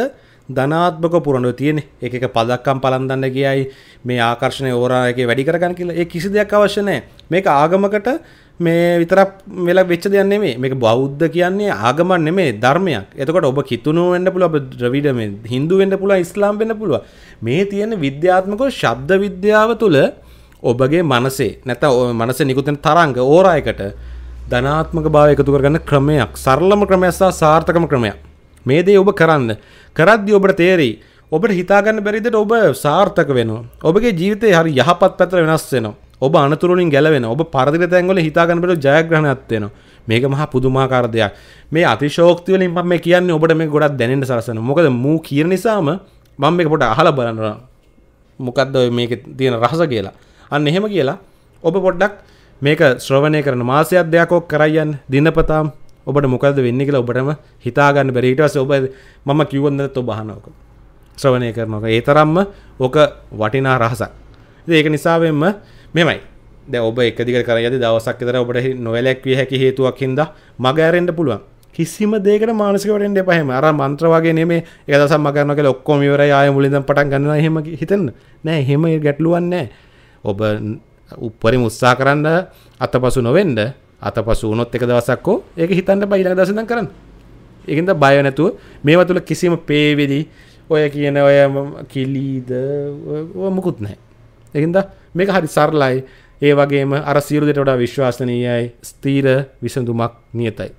ධනාත්මක පුරණු තියෙන එක එක පදක්කම් පලන්දන්න ගියයි මේ ආකර්ශණය ඕරායගේ වැඩි කරගන්න කියලා ඒ කිසි දෙයක් අවශ්‍ය නැහැ මේක ආගමකට මේ විතරක් වෙලා වෙච්ච දෙයක් නෙමෙයි මේක බෞද්ධ කියන්නේ ආගමක් නෙමෙයි ධර්මයක් එතකොට ඔබ කිතුණු වෙන්න පුළුවන් ඔබ ද්‍රවිඩ මේ Hindu වෙන්න පුළුවන් ඉස්ලාම් වෙන්න පුළුවන් මේ තියෙන විද්‍යාත්මකව ශබ්ද විද්‍යාව තුළ ඔබගේ මනසේ නැත්නම් මනසේ නිකුත් වෙන තරංග ඕරායකට ධනාත්මක භාව එකතු කරගන්න ක්‍රමයක් සරලම ක්‍රමයක් සහ සාර්ථකම ක්‍රමයක් මේ දේ ඔබ කරන්න කරද්දී ඔබට තේරෙයි ඔබට හිතාගන්න බැරි දෙයට ඔබ සාර්ථක වෙනවා ඔබගේ ජීවිතේ හරි යහපත් පැත්තට වෙනස් වෙනවා ඔබ අනතුරු වලින් ගැලවෙනවා ඔබ පරදින තැන් වල හිතාගන්න බැරි ජයග්‍රහණයක් වෙනවා මේක මහා පුදුමාකාර දෙයක් මේ අතිශෝක්ති වලින් මම මේ කියන්නේ ඔබට මේක ගොඩක් දැනෙන්න සලසනවා මොකද මූ කියන නිසාම මම මේක පොඩ්ඩක් අහලා බලන්න මොකද්ද මේකේ තියෙන රහස කියලා අන්න එහෙම කියලා ඔබ පොඩ්ඩක් මේක ශ්‍රවණය කරන මාසයක් දෙයක් ඕක කරයන් දිනපතාම ඔබට මොකද වෙන්නේ කියලා ඔබටම හිතාගන්න බැරි ඊට පස්සේ ඔබ මම කිව්වොත් නැත්නම් ඔබ අහනවක ශ්‍රවණය කරනවා ඒ තරම්ම ඔක වටිනා රහසක් ඉතින් ඒක නිසා වෙන්න මෙමය දැන් ඔබ එක දිගට කරගෙන යද්දී දවසක් විතර ඔබට නොවැළැක් විය හැකි හේතුවක් හින්දා මග ඇරෙන්න පුළුවන් කිසිම දෙයකට මානසික වෙන්න එපා හැම අර මන්ත්‍ර වගේ නෙමේ එක දවසක් මග කරනවා කියලා ඔක්කොම ඉවරයි ආයෙ මුලින්ම පටන් ගන්නවා එහෙම හිතන්න නෑ එහෙම ගැටලුවක් නෑ ඔබ උපරිම උත්සාහ කරන්න අතපසු නොවෙන්න අතපසු වුණොත් එක දවසක් හෝ ඒක හිතන්න බෑ ඊළඟ දවසෙන් කරන්න. ඒකින්ද බය නැතුව මේවා තුල කිසිම පේවිලි ඔය කියන ඔය කිලීද මොකුත් නැහැ. ඒකින්ද මේක හරි සරලයි. ඒ වගේම අර සියලු දෙයට වඩා විශ්වාසනීයයි. ස්ථීර විසඳුමක් නියතයි.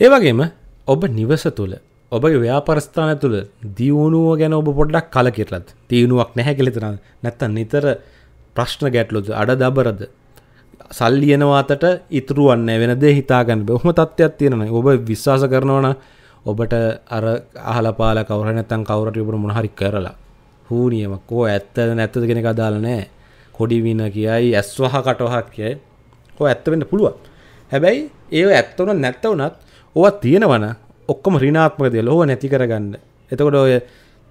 ඒ වගේම ඔබ නිවස තුල ඔබගේ ව්‍යාපාරස්ථාන තුළ දියුණුව ගැන ඔබ පොඩ්ඩක් කලකිරලත් දියුණුවක් නැහැ කියලා හිතනවා. නැත්තම් නිතර ප්‍රශ්න ගැටලුද අඩ දබරද සල්ලියනවාතට ඉතුරුවන්න වෙන දේ හිතාගන්න බොහම තත්ත්වයක් තියෙනන ඔබ විශ්වාස කරනවන ඔබට අර අහලපාල කවරනැතන් කවරට ඔබට මොහරි කරලා හූනියමක්කෝ ඇත්තද නැත්තද කෙන කදාල නෑ කොඩිවින කියයි ඇස්වහ කටහක් කියයි හෝ ඇත්තවෙන්න පුළුවන් හැබැයි ඒ ඇත්තවන නැත්තවනත් ඔවත් තියෙනවන ඔක්කොම රිනාත්මක දේ ලොව නැති කරගන්න එතකොට ඔය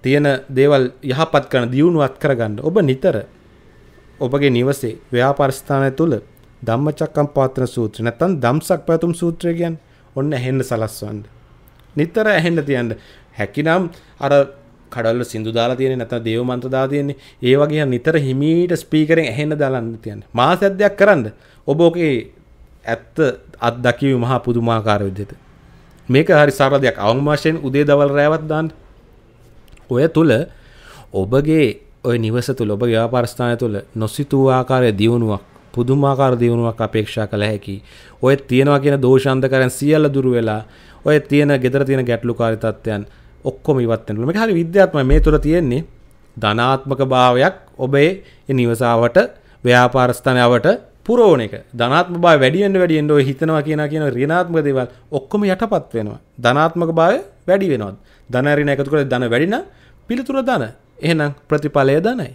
තියෙන දේවල් යහපත් කරන දියුණුවත් කරගන්න ඔබ නිතර ඔබගේ නිවසේ ව්‍යාපාර ස්ථානය තුල ධම්මචක්කම්පාතන සූත්‍රය නැත්නම් ධම්සක් පැතුම් සූත්‍රය කියන්නේ ඔන්න ඇහෙන්න සලස්වන්න. නිතර ඇහෙන්න තියන්න. හැකිනම් අර කඩවල සින්දු දාලා තියෙන්නේ නැත්නම් දේව මන්ත්‍ර දාලා තියෙන්නේ. ඒ වගේ නිතර හිමීට ස්පීකරෙන් ඇහෙන්න දාලන්න තියන්න. මාසයක් දෙයක් කරන්න. ඔබ ඔකේ ඇත්ත අත්දකිවි මහා පුදුමාකාර විදිහට. මේක හරි සරල දෙයක්. අවම වශයෙන් උදේ දවල් රැවත් දාන්න. ඔය තුල ඔබගේ ඔය නිවස තුළ ඔබ ව්‍යාපාරස්ථානය තුළ නොසිතූ ආකාරය දියුණුවක් පුදුමාකාර දියුණුවක් අපේක්ෂා කළ හැකි. ඔය තියෙනවා කියන දෝෂාන්තකරයන් සියල්ල දුර වෙලා ඔය තියෙන gedara තියෙන ගැටලුකාරී තත්ත්වයන් ඔක්කොම ඉවත් වෙනවා. මේක හරි විද්‍යාත්මක මේ තුළ තියෙන්නේ ධනාත්මක භාවයක් ඔබේ නිවසාවට ව්‍යාපාරස්ථානයට පුරෝණ එක ධනාත්ම භාවය වැඩියෙන්ද වැඩියෙන්ද ඔය හිතනවා කියන කියන ඍණාත්මක දේවල් ඔක්කොම යටපත් වෙනවා. ධනාත්මක භාවය වැඩි වෙනවා. ධන ඍණ එකතු කරලා ධන වැඩි නම් පිළිතුර ධන එහෙනම් ප්‍රතිඵලය දනයි.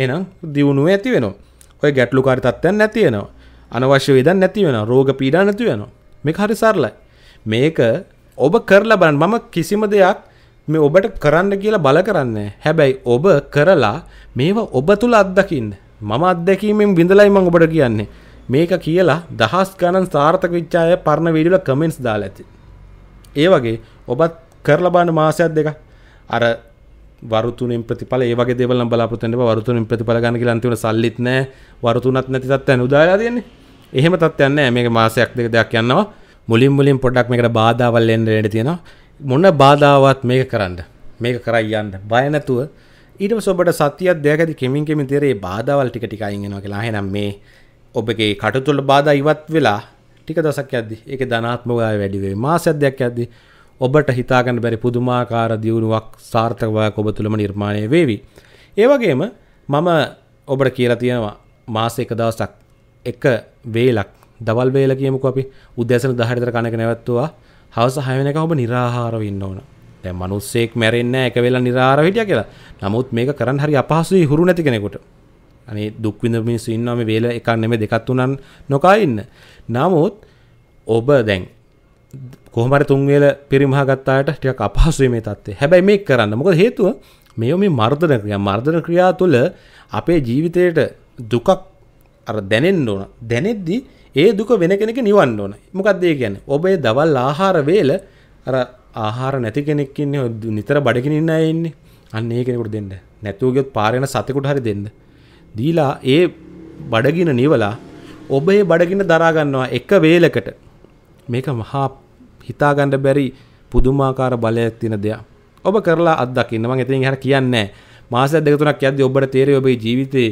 එහෙනම් දියුණුව ඇති වෙනවා. ඔය ගැටලුකාරී තත්ත්වයන් නැති වෙනවා. අනවශ්‍ය වේදන් නැති වෙනවා. රෝග පීඩා නැති වෙනවා. මේක හරි සරලයි. මේක ඔබ කරලා බලන්න මම කිසිම දෙයක් මේ ඔබට කරන්න කියලා බල කරන්නේ හැබැයි ඔබ කරලා මේව ඔබ තුල අත්දකින්න. මම අත්දැකීමෙන් විඳලයි මම ඔබට කියන්නේ. මේක කියලා දහස් ගණන් සාර්ථක වෙච්ච අය පරණ වීඩියෝ වල කමෙන්ට්ස් දාලා ඇති. ඒ වගේ ඔබත් කරලා බලන්න මාසයක් දෙක අර වරතුනෙන් ප්‍රතිඵල ඒ වගේ දෙවල බලාපොරොත්තු වෙන්න වරතුනෙන් ප්‍රතිඵල ගන්න කියලා අන්තිමට සල්ලිත් නැහැ වරතුණක් නැති තත්ත්වයන් උදාලා තියෙන්නේ එහෙම තත්ත්වයක් නැහැ මේක මාසයක් දෙක දෙකක් යනවා මුලින් මුලින් පොඩ්ඩක් මේකට බාධාවල් එන්න ඉඩ තියෙනවා මොන බාධාවත් මේක කරන්න මේක කරයි යන්න බය නැතුව ඊටම ඔබට සතියක් දෙයක් ඇති කෙමින් කෙමින් තියෙන මේ බාධාවල් ටික ටික අයින් වෙනවා කියලා එහෙනම් මේ ඔබගේ කටුතුල බාධා ඉවත් වෙලා ටික දවසක් යද්දි ඒක ධනාත්මකව වැඩි වෙයි මාසයක් දෙකක් යද්දි ඔබට හිතාගන්න බැරි පුදුමාකාර දියුණුවක් සාර්ථකවයක් ඔබ තුළම නිර්මාණය වේවි. ඒ වගේම මම ඔබට කියලා තියෙනවා මාස එක දවසක් එක වේලක් දවල් වේල කියමුකෝ අපි උදෑසන 10 විතර කණ එක නැවැත්තුවා හවස 6 වෙනකම් ඔබ निराහාරව ඉන්න ඕන. දැන් මිනිස්සෙක් මැරෙන්නේ නැහැ එක වෙලා निराහාරව හිටියා කියලා. නමුත් මේක කරන්න හරි අපහසුයි හුරු නැති කෙනෙකුට. අනේ දුක් විඳ මිනිස්සු ඉන්නවා මේ වේල එකක් නෙමෙයි දෙකක් තුනක් නොකා ඉන්න. නමුත් ඔබ දැන් කොහමර තුන්වේල පිරිමහ ගත්තාට ටික අපහසුවේ මේ තත්ත්වය හැබැයි මේ කරන්න මොකද හේතුව මේ මේ මර්ධන ක්‍රියා මර්ධන ක්‍රියා තුළ අපේ ජීවිතයට දුකක් අර දැනෙන්න ඕන දැනෙද්දි ඒ දුක වෙන කෙනෙක් නිවන්න ඕන මොකක්ද ඒ කියන්නේ ඔබේ දවල් ආහාර වේල අර ආහාර නැති කෙනෙක් ඉන්නේ නිතර බඩගිනින් ඉන්න අය ඉන්නේ අන්න ඒ කෙනෙකුට දෙන්න නැතුව ගියොත් පාරේන සතෙකුට හරි දෙන්න දීලා ඒ බඩගින නිවලා ඔබ ඒ බඩගින දරා ගන්නවා එක වේලකට මේක මහා හිතාගණ්ඩ බැරි පුදුමාකාර බලයක් තින දෙයක් ඔබ කරලා අදකින්නම එතින් හට කියන්න මාස දෙකතුනක් ඇද ඔබට තේරය ඔබේ ජීවිතේ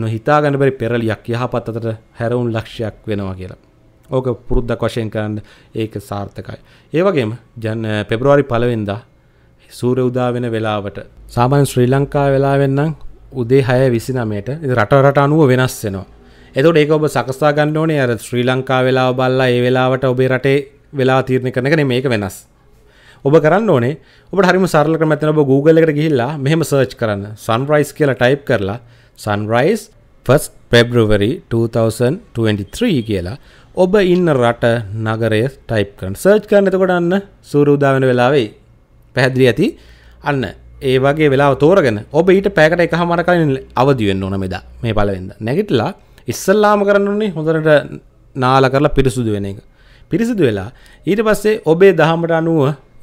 නොහිතාගන්න බැරි පෙරලියක් යහපත් අතට හැරවුන් ලක්ෂයක් වෙනවා කියලා ඕක පුරුද්ධක් වශයෙන් කරන්න ඒක සාර්ථකයි ඒවගේම ජන් පෙබරවාරි පලවෙන්දා සූර උදා වෙන වෙලාවට සාමාන් ශ්‍රී ලංකා වෙලා වෙන්නම් උදේ හය විසිනමයට රටරට අනුව වෙනස් වෙනවා එතකොට ඒක ඔබ සකස්සා ගන්න ඕනේ අර ශ්‍රී ලංකා වෙලාව බල්ලා ඒ වෙලාවට ඔබේ රටේ වෙලා තීරණ කරන එක මේක වෙනස් ඔබ කරන්න ඕනේ ඔබ හරිම සරල ක්‍රමයක් තියෙනවා ඔබ Google එකට ගිහිල්ලා මෙහෙම සර්ච් කරන්න sunrise කියලා ටයිප් කරලා sunrise 1st February 2023 කියලා ඔබ ඉන්න රට නගරය ටයිප් කරන්න සර්ච් කරන්න එතකොට අන්න සූර්ය උදා වෙන වෙලාවේ පැහැදිලි ඇති අන්න ඒ වගේ වෙලා තෝරගෙන ඔබ ඊට පැකට එක හමර කලින් අවදිවෙන්න ඕන මෙදා මේ පළවෙන්ද නැගිටලා ඉස්සල්ලාම කරන්න ඕනේ හොඳට නාල කරලා පිරිසුදු වෙන එක පිරිසිදු වෙලා ඊට පස්සේ ඔබේ දහමට අනුව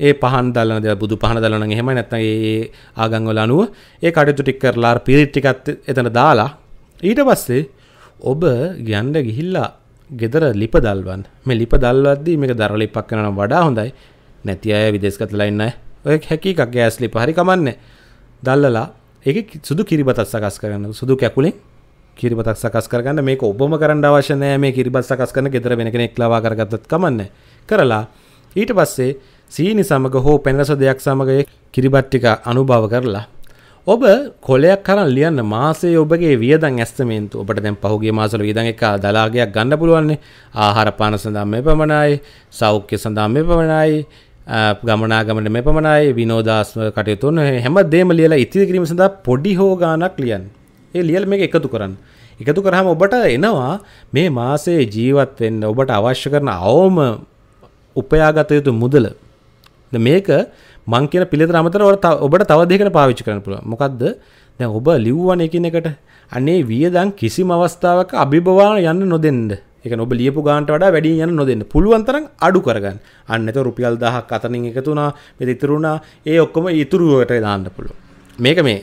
ඒ පහන් දලන දේ බුදු පහන දලන එහෙම නැත්නම් ඒ ආගම් වල අනුව ඒ කටයුතු ටික කරලා පිරිත් ටිකත් එතන දාලා ඊට පස්සේ ඔබ යන්න ගිහිල්ලා ගෙදර ලිප දල්වන්න මේ ලිප දල්වද්දී මේක දර ලිපක් කරනවා නම් වඩා හොඳයි නැති අය විදේශ ගතලා ඉන්න අය ඔය හැකි එකක් ගෑස් ලිප හරි කමන්නේ දල්ලලා ඒක සුදු කිරිබතක් සකස් කරන්න සුදු කැකුලෙන් කිරිබතක් සකස් කරගන්න මේක ඔබම කරන්න අවශ්‍ය නෑ මේ කිරිබත් සකස් කරන ගෙදර වෙන කෙනෙක් ලවා කරගත්තත් කමන්නේ කරලා ඊට පස්සේ සීනි සමග හෝ පැනරස දෙයක් සමග කිරිබත් ටික අනුභව කරලා ඔබ කොලයක් කරන් ලියන්න මාසේ ඔබගේ වියදන් ඇස්තමේන්තු ඔබට දැන් පහුගේ මාසවල වියදන් එක දලාගයක් ගන්න පුළුවන් ආහාර පාන සඳහා මේ පමණයි සෞඛ්‍ය සඳහා මේ පමණයි ගමනාගමන මේ පමණයි විනෝදාස්ම කටයුතුන් හැම දෙම ලියලා ඉතිරි කිරීම සඳහා පොඩි හෝ ගාණක් ලියන්න ඒ ලියල මේක එකතු කරන්න. එකතු කරහම ඔබට එනවා මේ මාසේ ජීවත් වෙන්න ඔබට අවශ්‍ය කරන අවම උපයාගත යුතු මුදල. මේක මං කියන පිළිතුර අමතරව ඔබට තව දෙයකට පාවිච්චි කරන්න පුළුවන්. මොකද්ද? දැන් ඔබ ලිව්වන එකින් එකට අනේ වියදම් කිසිම අවස්ථාවක අභිභවාන යන්න නොදෙන්න. එක ඔබ ලියපු ගාන්ට වඩා වැඩි යන්න නොදන්න පුළුවන්තරම් අඩු කරගන්න අන්නත රුපියල් දහක් අතනින් එකතුනා මෙ ඉතුරුණා ඒ ඔක්කොම ඉතුරුවට දාන්න පුළුව මේක මේ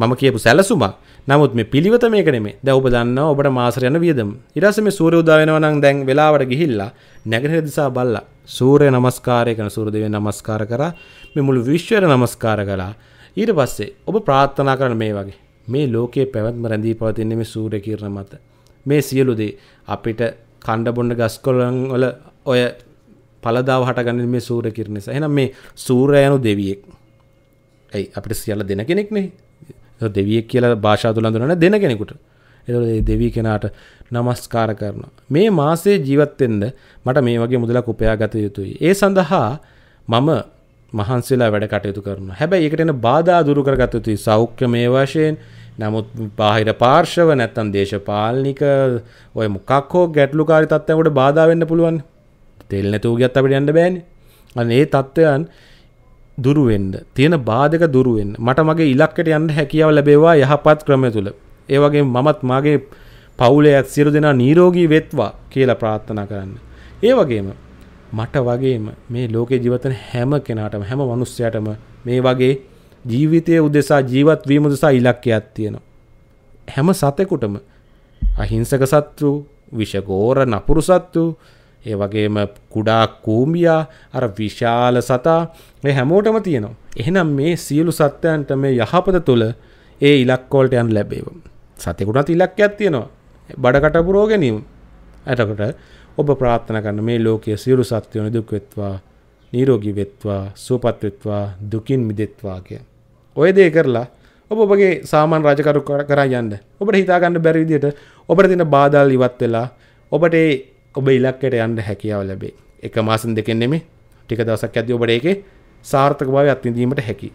මම කියපු සැලසුමක් නමුත් මේ පිළිවෙත මේක නෙමේ. දැන් ඔබ දන්නවා ඔබට මාසර යන වියදම. ඊට පස්සේ මේ සූර්ය උදා වෙනවා නම් දැන් වෙලාවට ගිහිල්ලා නැගෙනහිර දිසා බලලා සූර්ය නමස්කාරය කරන සූර්ය දේවයන් නමස්කාර කරා. මේ මුළු විශ්වයට නමස්කාර කළා. ඊට පස්සේ ඔබ ප්‍රාර්ථනා කරන මේ වගේ මේ ලෝකයේ පැවැත්ම රැඳී පවතින්නේ මේ සූර්ය කිරණ මත. මේ සියලු දේ අපිට කණ්ඩ බොණ්ඩ ගස්කොළන් වල ඔය පළදාව හටගන්නේ මේ සූර්ය කිරණ නිසා. එහෙනම් මේ සූර්ය යනු දෙවියෙක්. ඇයි අපිට සියල්ල දෙන කෙනෙක් නේ? දෙවිය කියලා භාෂා තුළ හඳුනන දෙන කෙනෙකුට. එතකොට මේ දෙවි කෙනාට নমස්කාර කරනවා. මේ මාසේ ජීවත් වෙන්න මට මේ වගේ මුදලක් උපයා ගත යුතුයි. ඒ සඳහා මම මහන්සිලා වැඩ කටයුතු කරනවා. හැබැයි ඒකට එන බාධා දුරු කරගත යුතුයි. සෞඛ්‍යමය වශයෙන් නමුත් බාහිර පාර්ශව නැත්තම් දේශපාලනික ඔය මොකක් හෝ ගැටලුකාරී තත්ත්වයකට බාධා වෙන්න පුළුවන්. තෙල් නැතුව ගියත් අපිට යන්න බෑනේ. අනේ ඒ තත්ත්වයන් දුරුවෙන්ඩ තියෙන බාධක දුරුවෙන් මට මගේ ඉලක්කට යන්න හැකියාව ලැබේවා යහපත් ක්‍රම තුළ ඒවගේ මමත් මගේ පවුලයක් සිරු දෙනා නීරෝගී වෙත්වා කියලා ප්‍රාත්ථනා කරන්න. ඒ වගේම මට වගේම මේ ලෝකෙ ජීවතන හැම කෙනාටම හැම මනුස්සයටම මේ වගේ ජීවිතය උදෙසා ජීවත් වීම දෙසා ඉලක්කයක් තියෙනවා. හැම සතෙකුටම අහිංසක සත්තු විෂගෝර නපුරු සත්තු ඒ වගේම කුඩා කූම්බියා අර විශාල සතා මේ හැමෝටම තියෙනවා. එහෙනම් මේ සියලු සත්‍යයන්ට මේ යහපත තුළ ඒ ඉලක්කෝල්ට යන්න ලැබේව. සතෙකුටත් ඉලක්කයක් තියෙනවා. බඩකට පුරෝ ගැනීම. එතකොට ඔබ ප්‍රාර්ථනා කරන මේ ලෝකයේ සියලු සත්‍යයන් දුක් වෙත්වා, නිරෝගී වෙත්වා, සුවපත් වෙත්වා, දුකින් මිදෙත්වා කිය. ඔය දේ කරලා ඔබ ඔබගේ සාමාන්‍ය රාජකරු කරා යන්න. ඔබට හිතා ගන්න බැරි විදිහට ඔබට තියෙන බාධා ඉවත් වෙලා ඔබට ඔබ ඉලක්කයට යන්න හැකියාව ලැබේ. එක මාසෙන් දෙකෙන් නෙමෙයි ටික දවසක් ඇද්දී ඔබට ඒකේ සාර්ථකභාවය අත්විඳීමට හැකි.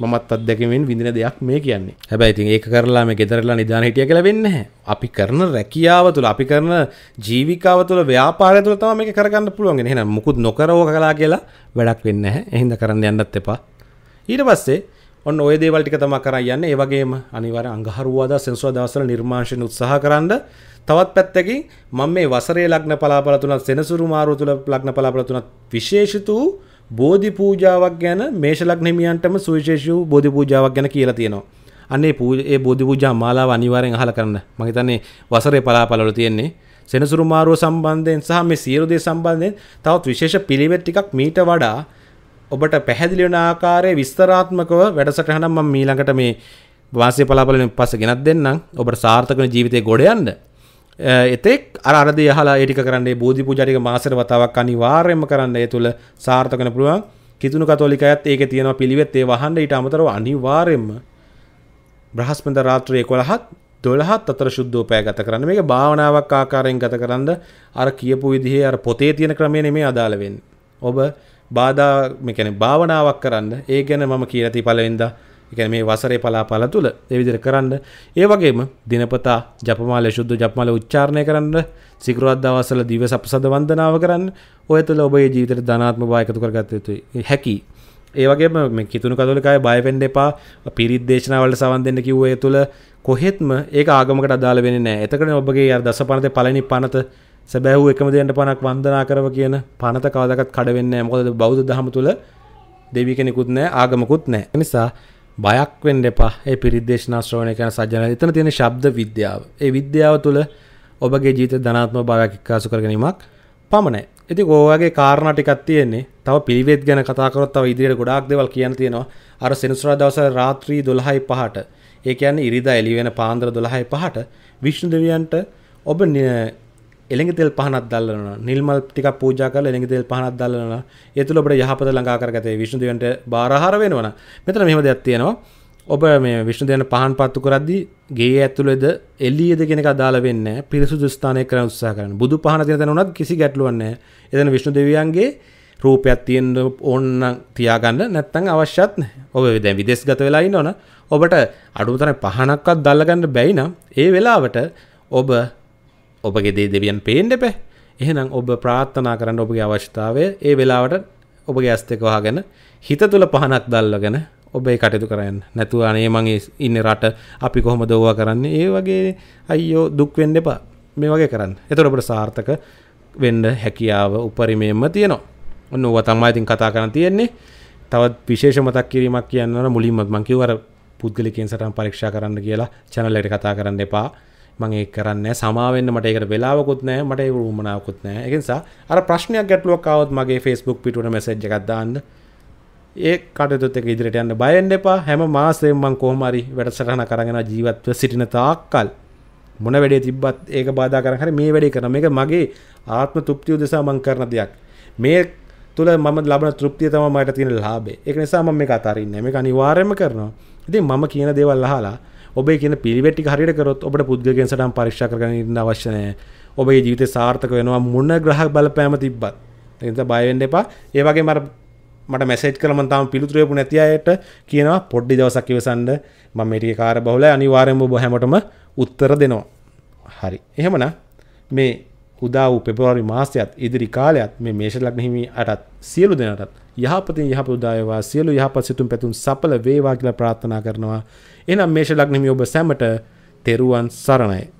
මමත් අත්දැකීමෙන් විඳින දෙයක් මේ කියන්නේ. හැබැයි ඉතින් ඒක කරලා මේ ගෙදරලා නිදාන හිටිය කියලා වෙන්නේ නැහැ. අපි කරන රැකියාව තුළ, අපි කරන ජීවිකාව තුළ, ව්‍යාපාරය තුළ තමයි මේක කරගන්න පුළුවන්. එහෙනම් මුකුත් නොකරව කලා කියලා වැඩක් වෙන්නේ නැහැ. එහෙනම් කරන්න යන්නත් එපා. ඊට පස්සේ ඔන්න ඔය දේවල් ටික තමයි කරන් යන්නේ. ඒ වගේම අනිවාර්ය අඟහරුවාදා සෙන්සුවා දවස්වල නිර්මාංශන උත්සාහ කරන්න. තවත් පැත්තකින් මම මේ වසරේ ලග්න පලාපල තුනත් සෙනසුරු මාරුව තුල ලග්න පලාපල තුනත් විශේෂිත වූ බෝධි පූජාවක් ගැන මේෂ ලග්න හිමියන්ටම සුවිශේෂී වූ බෝධි පූජාවක් ගැන කියලා තියෙනවා. අන්නේ ඒ බෝධි පූජා මාලාව අනිවාර්යෙන් අහලා කරන්න. මම හිතන්නේ වසරේ පලාපල වල තියෙන්නේ. සෙනසුරු මාරුව සම්බන්ධයෙන් සහ මේ සියලු දේ සම්බන්ධයෙන් තවත් විශේෂ පිළිවෙත් ටිකක් මීට වඩා ඔබට පැහැදිලි වෙන ආකාරයේ විස්තරාත්මකව වැඩසටහන මම ඊළඟට මේ වාසිය පලාපලෙන් පස්සේ ගෙනත් දෙන්නම්. ඔබට සාර්ථක වෙන ජීවිතේ ගොඩ යන්න. එතෙක් අර අර දේ අහලා ඒ ටික කරන්න ඒ බෝධි පූජා ටික මාසෙට වතාවක් අනිවාර්යයෙන්ම කරන්න. ඒ තුල සාර්ථක වෙන පුළුවන්. කිතුණු කතෝලිකයත් ඒකේ තියෙන පිළිවෙත් ඒ වහන්න ඊට අමතරව අනිවාර්යයෙන්ම බ්‍රහස්පතින්දා රාත්‍රියේ 11ත් 12ත් අතර සුද්ධෝපය ගත කරන්න. මේක භාවනාවක් ආකාරයෙන් ගත කරන්ද අර කියපු විදිහේ අර පොතේ තියෙන ක්‍රමය නෙමෙයි අදාළ වෙන්නේ. ඔබ බාධා මෙකැන භාවනාවක් කරන්න ඒ ගැන මම කියනති පලවෙද එකැන මේ වසරේ පලාපල තුළ දෙවිදිර කරන්න ඒ වගේම දිනපතා ජපමාල ශුද්ධ ජපමල උච්චාරණය කරන්න සිකරුවත්දවසල දිව සපසද වන්දනාව කරන්න ඔය තුළ ඔබේ ජීවිතර ධනාත්ම භායකතු කරගත යුතුයි හැකි ඒවගේම මේ කිතුුණු කතුලකාය බයපෙන්ඩ එපා පිරිද්දේශනාවලට සවන් දෙන්න කිව්වය තුළ කොහෙත්ම ඒ ආගමකට අදාල වෙන නෑ එතකන ඔබගේ අර දස පනත පලනි පනත සැබැහූ එකම දෙයට පණක් වන්දනා කරව කියන පනත කවදකත් කඩවෙන්නේ මොකද බෞද්ධ දහම තුළ දෙවි කෙනෙකුත් නෑ ආගමකුත් නෑ නිසා බයක් වෙන්න එපා ඒ පිරිද්දේශනා ශ්‍රවණය කරන සජ්ජන එතන තියෙන ශබ්ද විද්‍යාව. ඒ විද්‍යාව තුළ ඔබගේ ජීවිත ධනාත්මක භාවයක් එක්කාසු කර ගැනීමක් පමණයි. ඉතින් ඕවාගේ කාරණා ටිකක් තියෙන්නේ. තව පිළිවෙත් ගැන කතා කරොත් තව ඉදිරියට ගොඩාක් දේවල් කියන්න තියෙනවා. අර සෙනසුරාදා දවසේ රාත්‍රී 12:05ට ඒ කියන්නේ ඉරිදා එළි වෙන පාන්දර 12:05ට විෂ්ණු දෙවියන්ට ඔබ එළඟ තෙල් පහනක් දල්ලන නිල්මල් ටික පූජා කරලා එළඟ තෙල් පහනක් දල්ලන ඒ තුල අපිට යහපත ළඟා කරගතේ විෂ්ණු දේවන්ට බාරහාර වෙනවන ะ මෙතන මෙහෙම දෙයක් තියෙනවා ඔබ මේ විෂ්ණු දේවන පහන් පත්තු කරද්දී ගේ ඇතුළේද එළියේද කියන එක අදාළ වෙන්නේ නැහැ පිරිසුදු ස්ථානයක කරන්න උත්සාහ කරන්න බුදු පහන තියෙන තැන උනත් කිසි ගැටලුවක් නැහැ එතන විෂ්ණු දෙවියන්ගේ රූපයක් තියෙන්න ඕන්න තියාගන්න නැත්තං අවශ්‍යත් ඔබ දැ විදෙස්ගත වෙලා ඉන්නවන ඔබට අඩුතරන පහනක්වත් දල්ලගන්න බැයිනම් ඒ වෙලාවට ඔබ ඔබගේ දේ දෙවියන් පේෙන්ඩ පැ එහෙනම් ඔබ ප්‍රාත්ථනා කරන්න ඔබගේ අවශ්‍යතාවය ඒ වෙලාවට ඔබගේ ඇස්තෙකවා ගැන හිත තුළ පහනක් දල්ලගෙන ඔබේ කටයුතු කරන්න නැතුව අනේ මගේ ඉන්න රට අපි කොහොම දෝවා කරන්න ඒ වගේ අයියෝ දුක්වෙන්න එපා මේ වගේ කරන්න එතොට ඔබට සාර්ථක වෙන්ඩ හැකියාව උපරිමයෙන්ම තියෙනවා ඔන්න ඔව තමයි ඉතින් කතා කරන්න තියෙන්නේ තවත් විශේෂ මතක් කිරීමක් කියන්න මුලින්මත් මංකිවර පුද්ගලිකෙන් සටන් පරීක්ෂා කරන්න කියලා චැනලට කතා කරන්න එපා මගේ කරන්න සමාවෙන්න මට එකට වෙලාවකුත් නෑ මට රුමනාවකුත් නෑ එකනිසා අර ප්‍රශ්නයක් ගැටලුවක්කාවත් මගේ ෆෙස්බුක් පිටුට මැසජ් එකක්දාන්න ඒ කටතුත් එක ඉදිරිට යන්න බයෙන් එපා හැම මාසෙම්මං කෝමරි වැඩසටහන කරගෙන ජීවත්ව සිටින තාක්කල් මොන වැඩේ තිබ්බත් ඒක බාධා කරන හරි මේ වැඩේ කරන මේක මගේ ආත්ම තෘප්තිය උදෙසා මං කරන දෙයක් මේ තුළ මම ලබන තෘප්තිය තමයි මට තියෙන ලාභය ඒක නිසා මම මේක අතාරින්නේ මේක අනිවාර්යයෙන්ම කරනවා ඉතින් මම කියන දේවල් අහලා ඔබ කියන පිළිවෙටි හරියට කරොත් ඔබට පුද්ගලයන් සටහන් පරීක්ෂා කරගෙන ඉන්න අවශ්‍ය නැහැ. ඔබේ ජීවිතේ සාර්ථක වෙනවා මොන ග්‍රහ බලපෑම තිබ්බත්. ඒ නිසා බය වෙන්න එපා. ඒ වගේම අර මට මැසේජ් කළම තම පිළිතුරු ලැබු නැති අයට කියනවා පොඩ්ඩි දවසක් ඉවසන්න. මම මේ ටිකේ කාර්ය බහුලයි අනිවාර්යයෙන්ම ඔබ හැමෝටම උත්තර දෙනවා. හරි. එහෙමනම් මේ උදා වූ පෙබරවාරි මාසයත් ඉදිරි කාලයත් මේ මේෂ ලග්න හිමි අටත් සියලු දෙනාටත් යහපතින් යහපත උදායවා සියලු යහපත් සිතුම් පැතුම් සඵල වේවා කියලා ප්‍රාර්ථනා කරනවා. එහෙනම් මේෂ ලග්නමි ඔබ සැමට තෙරුවන් සරණයි.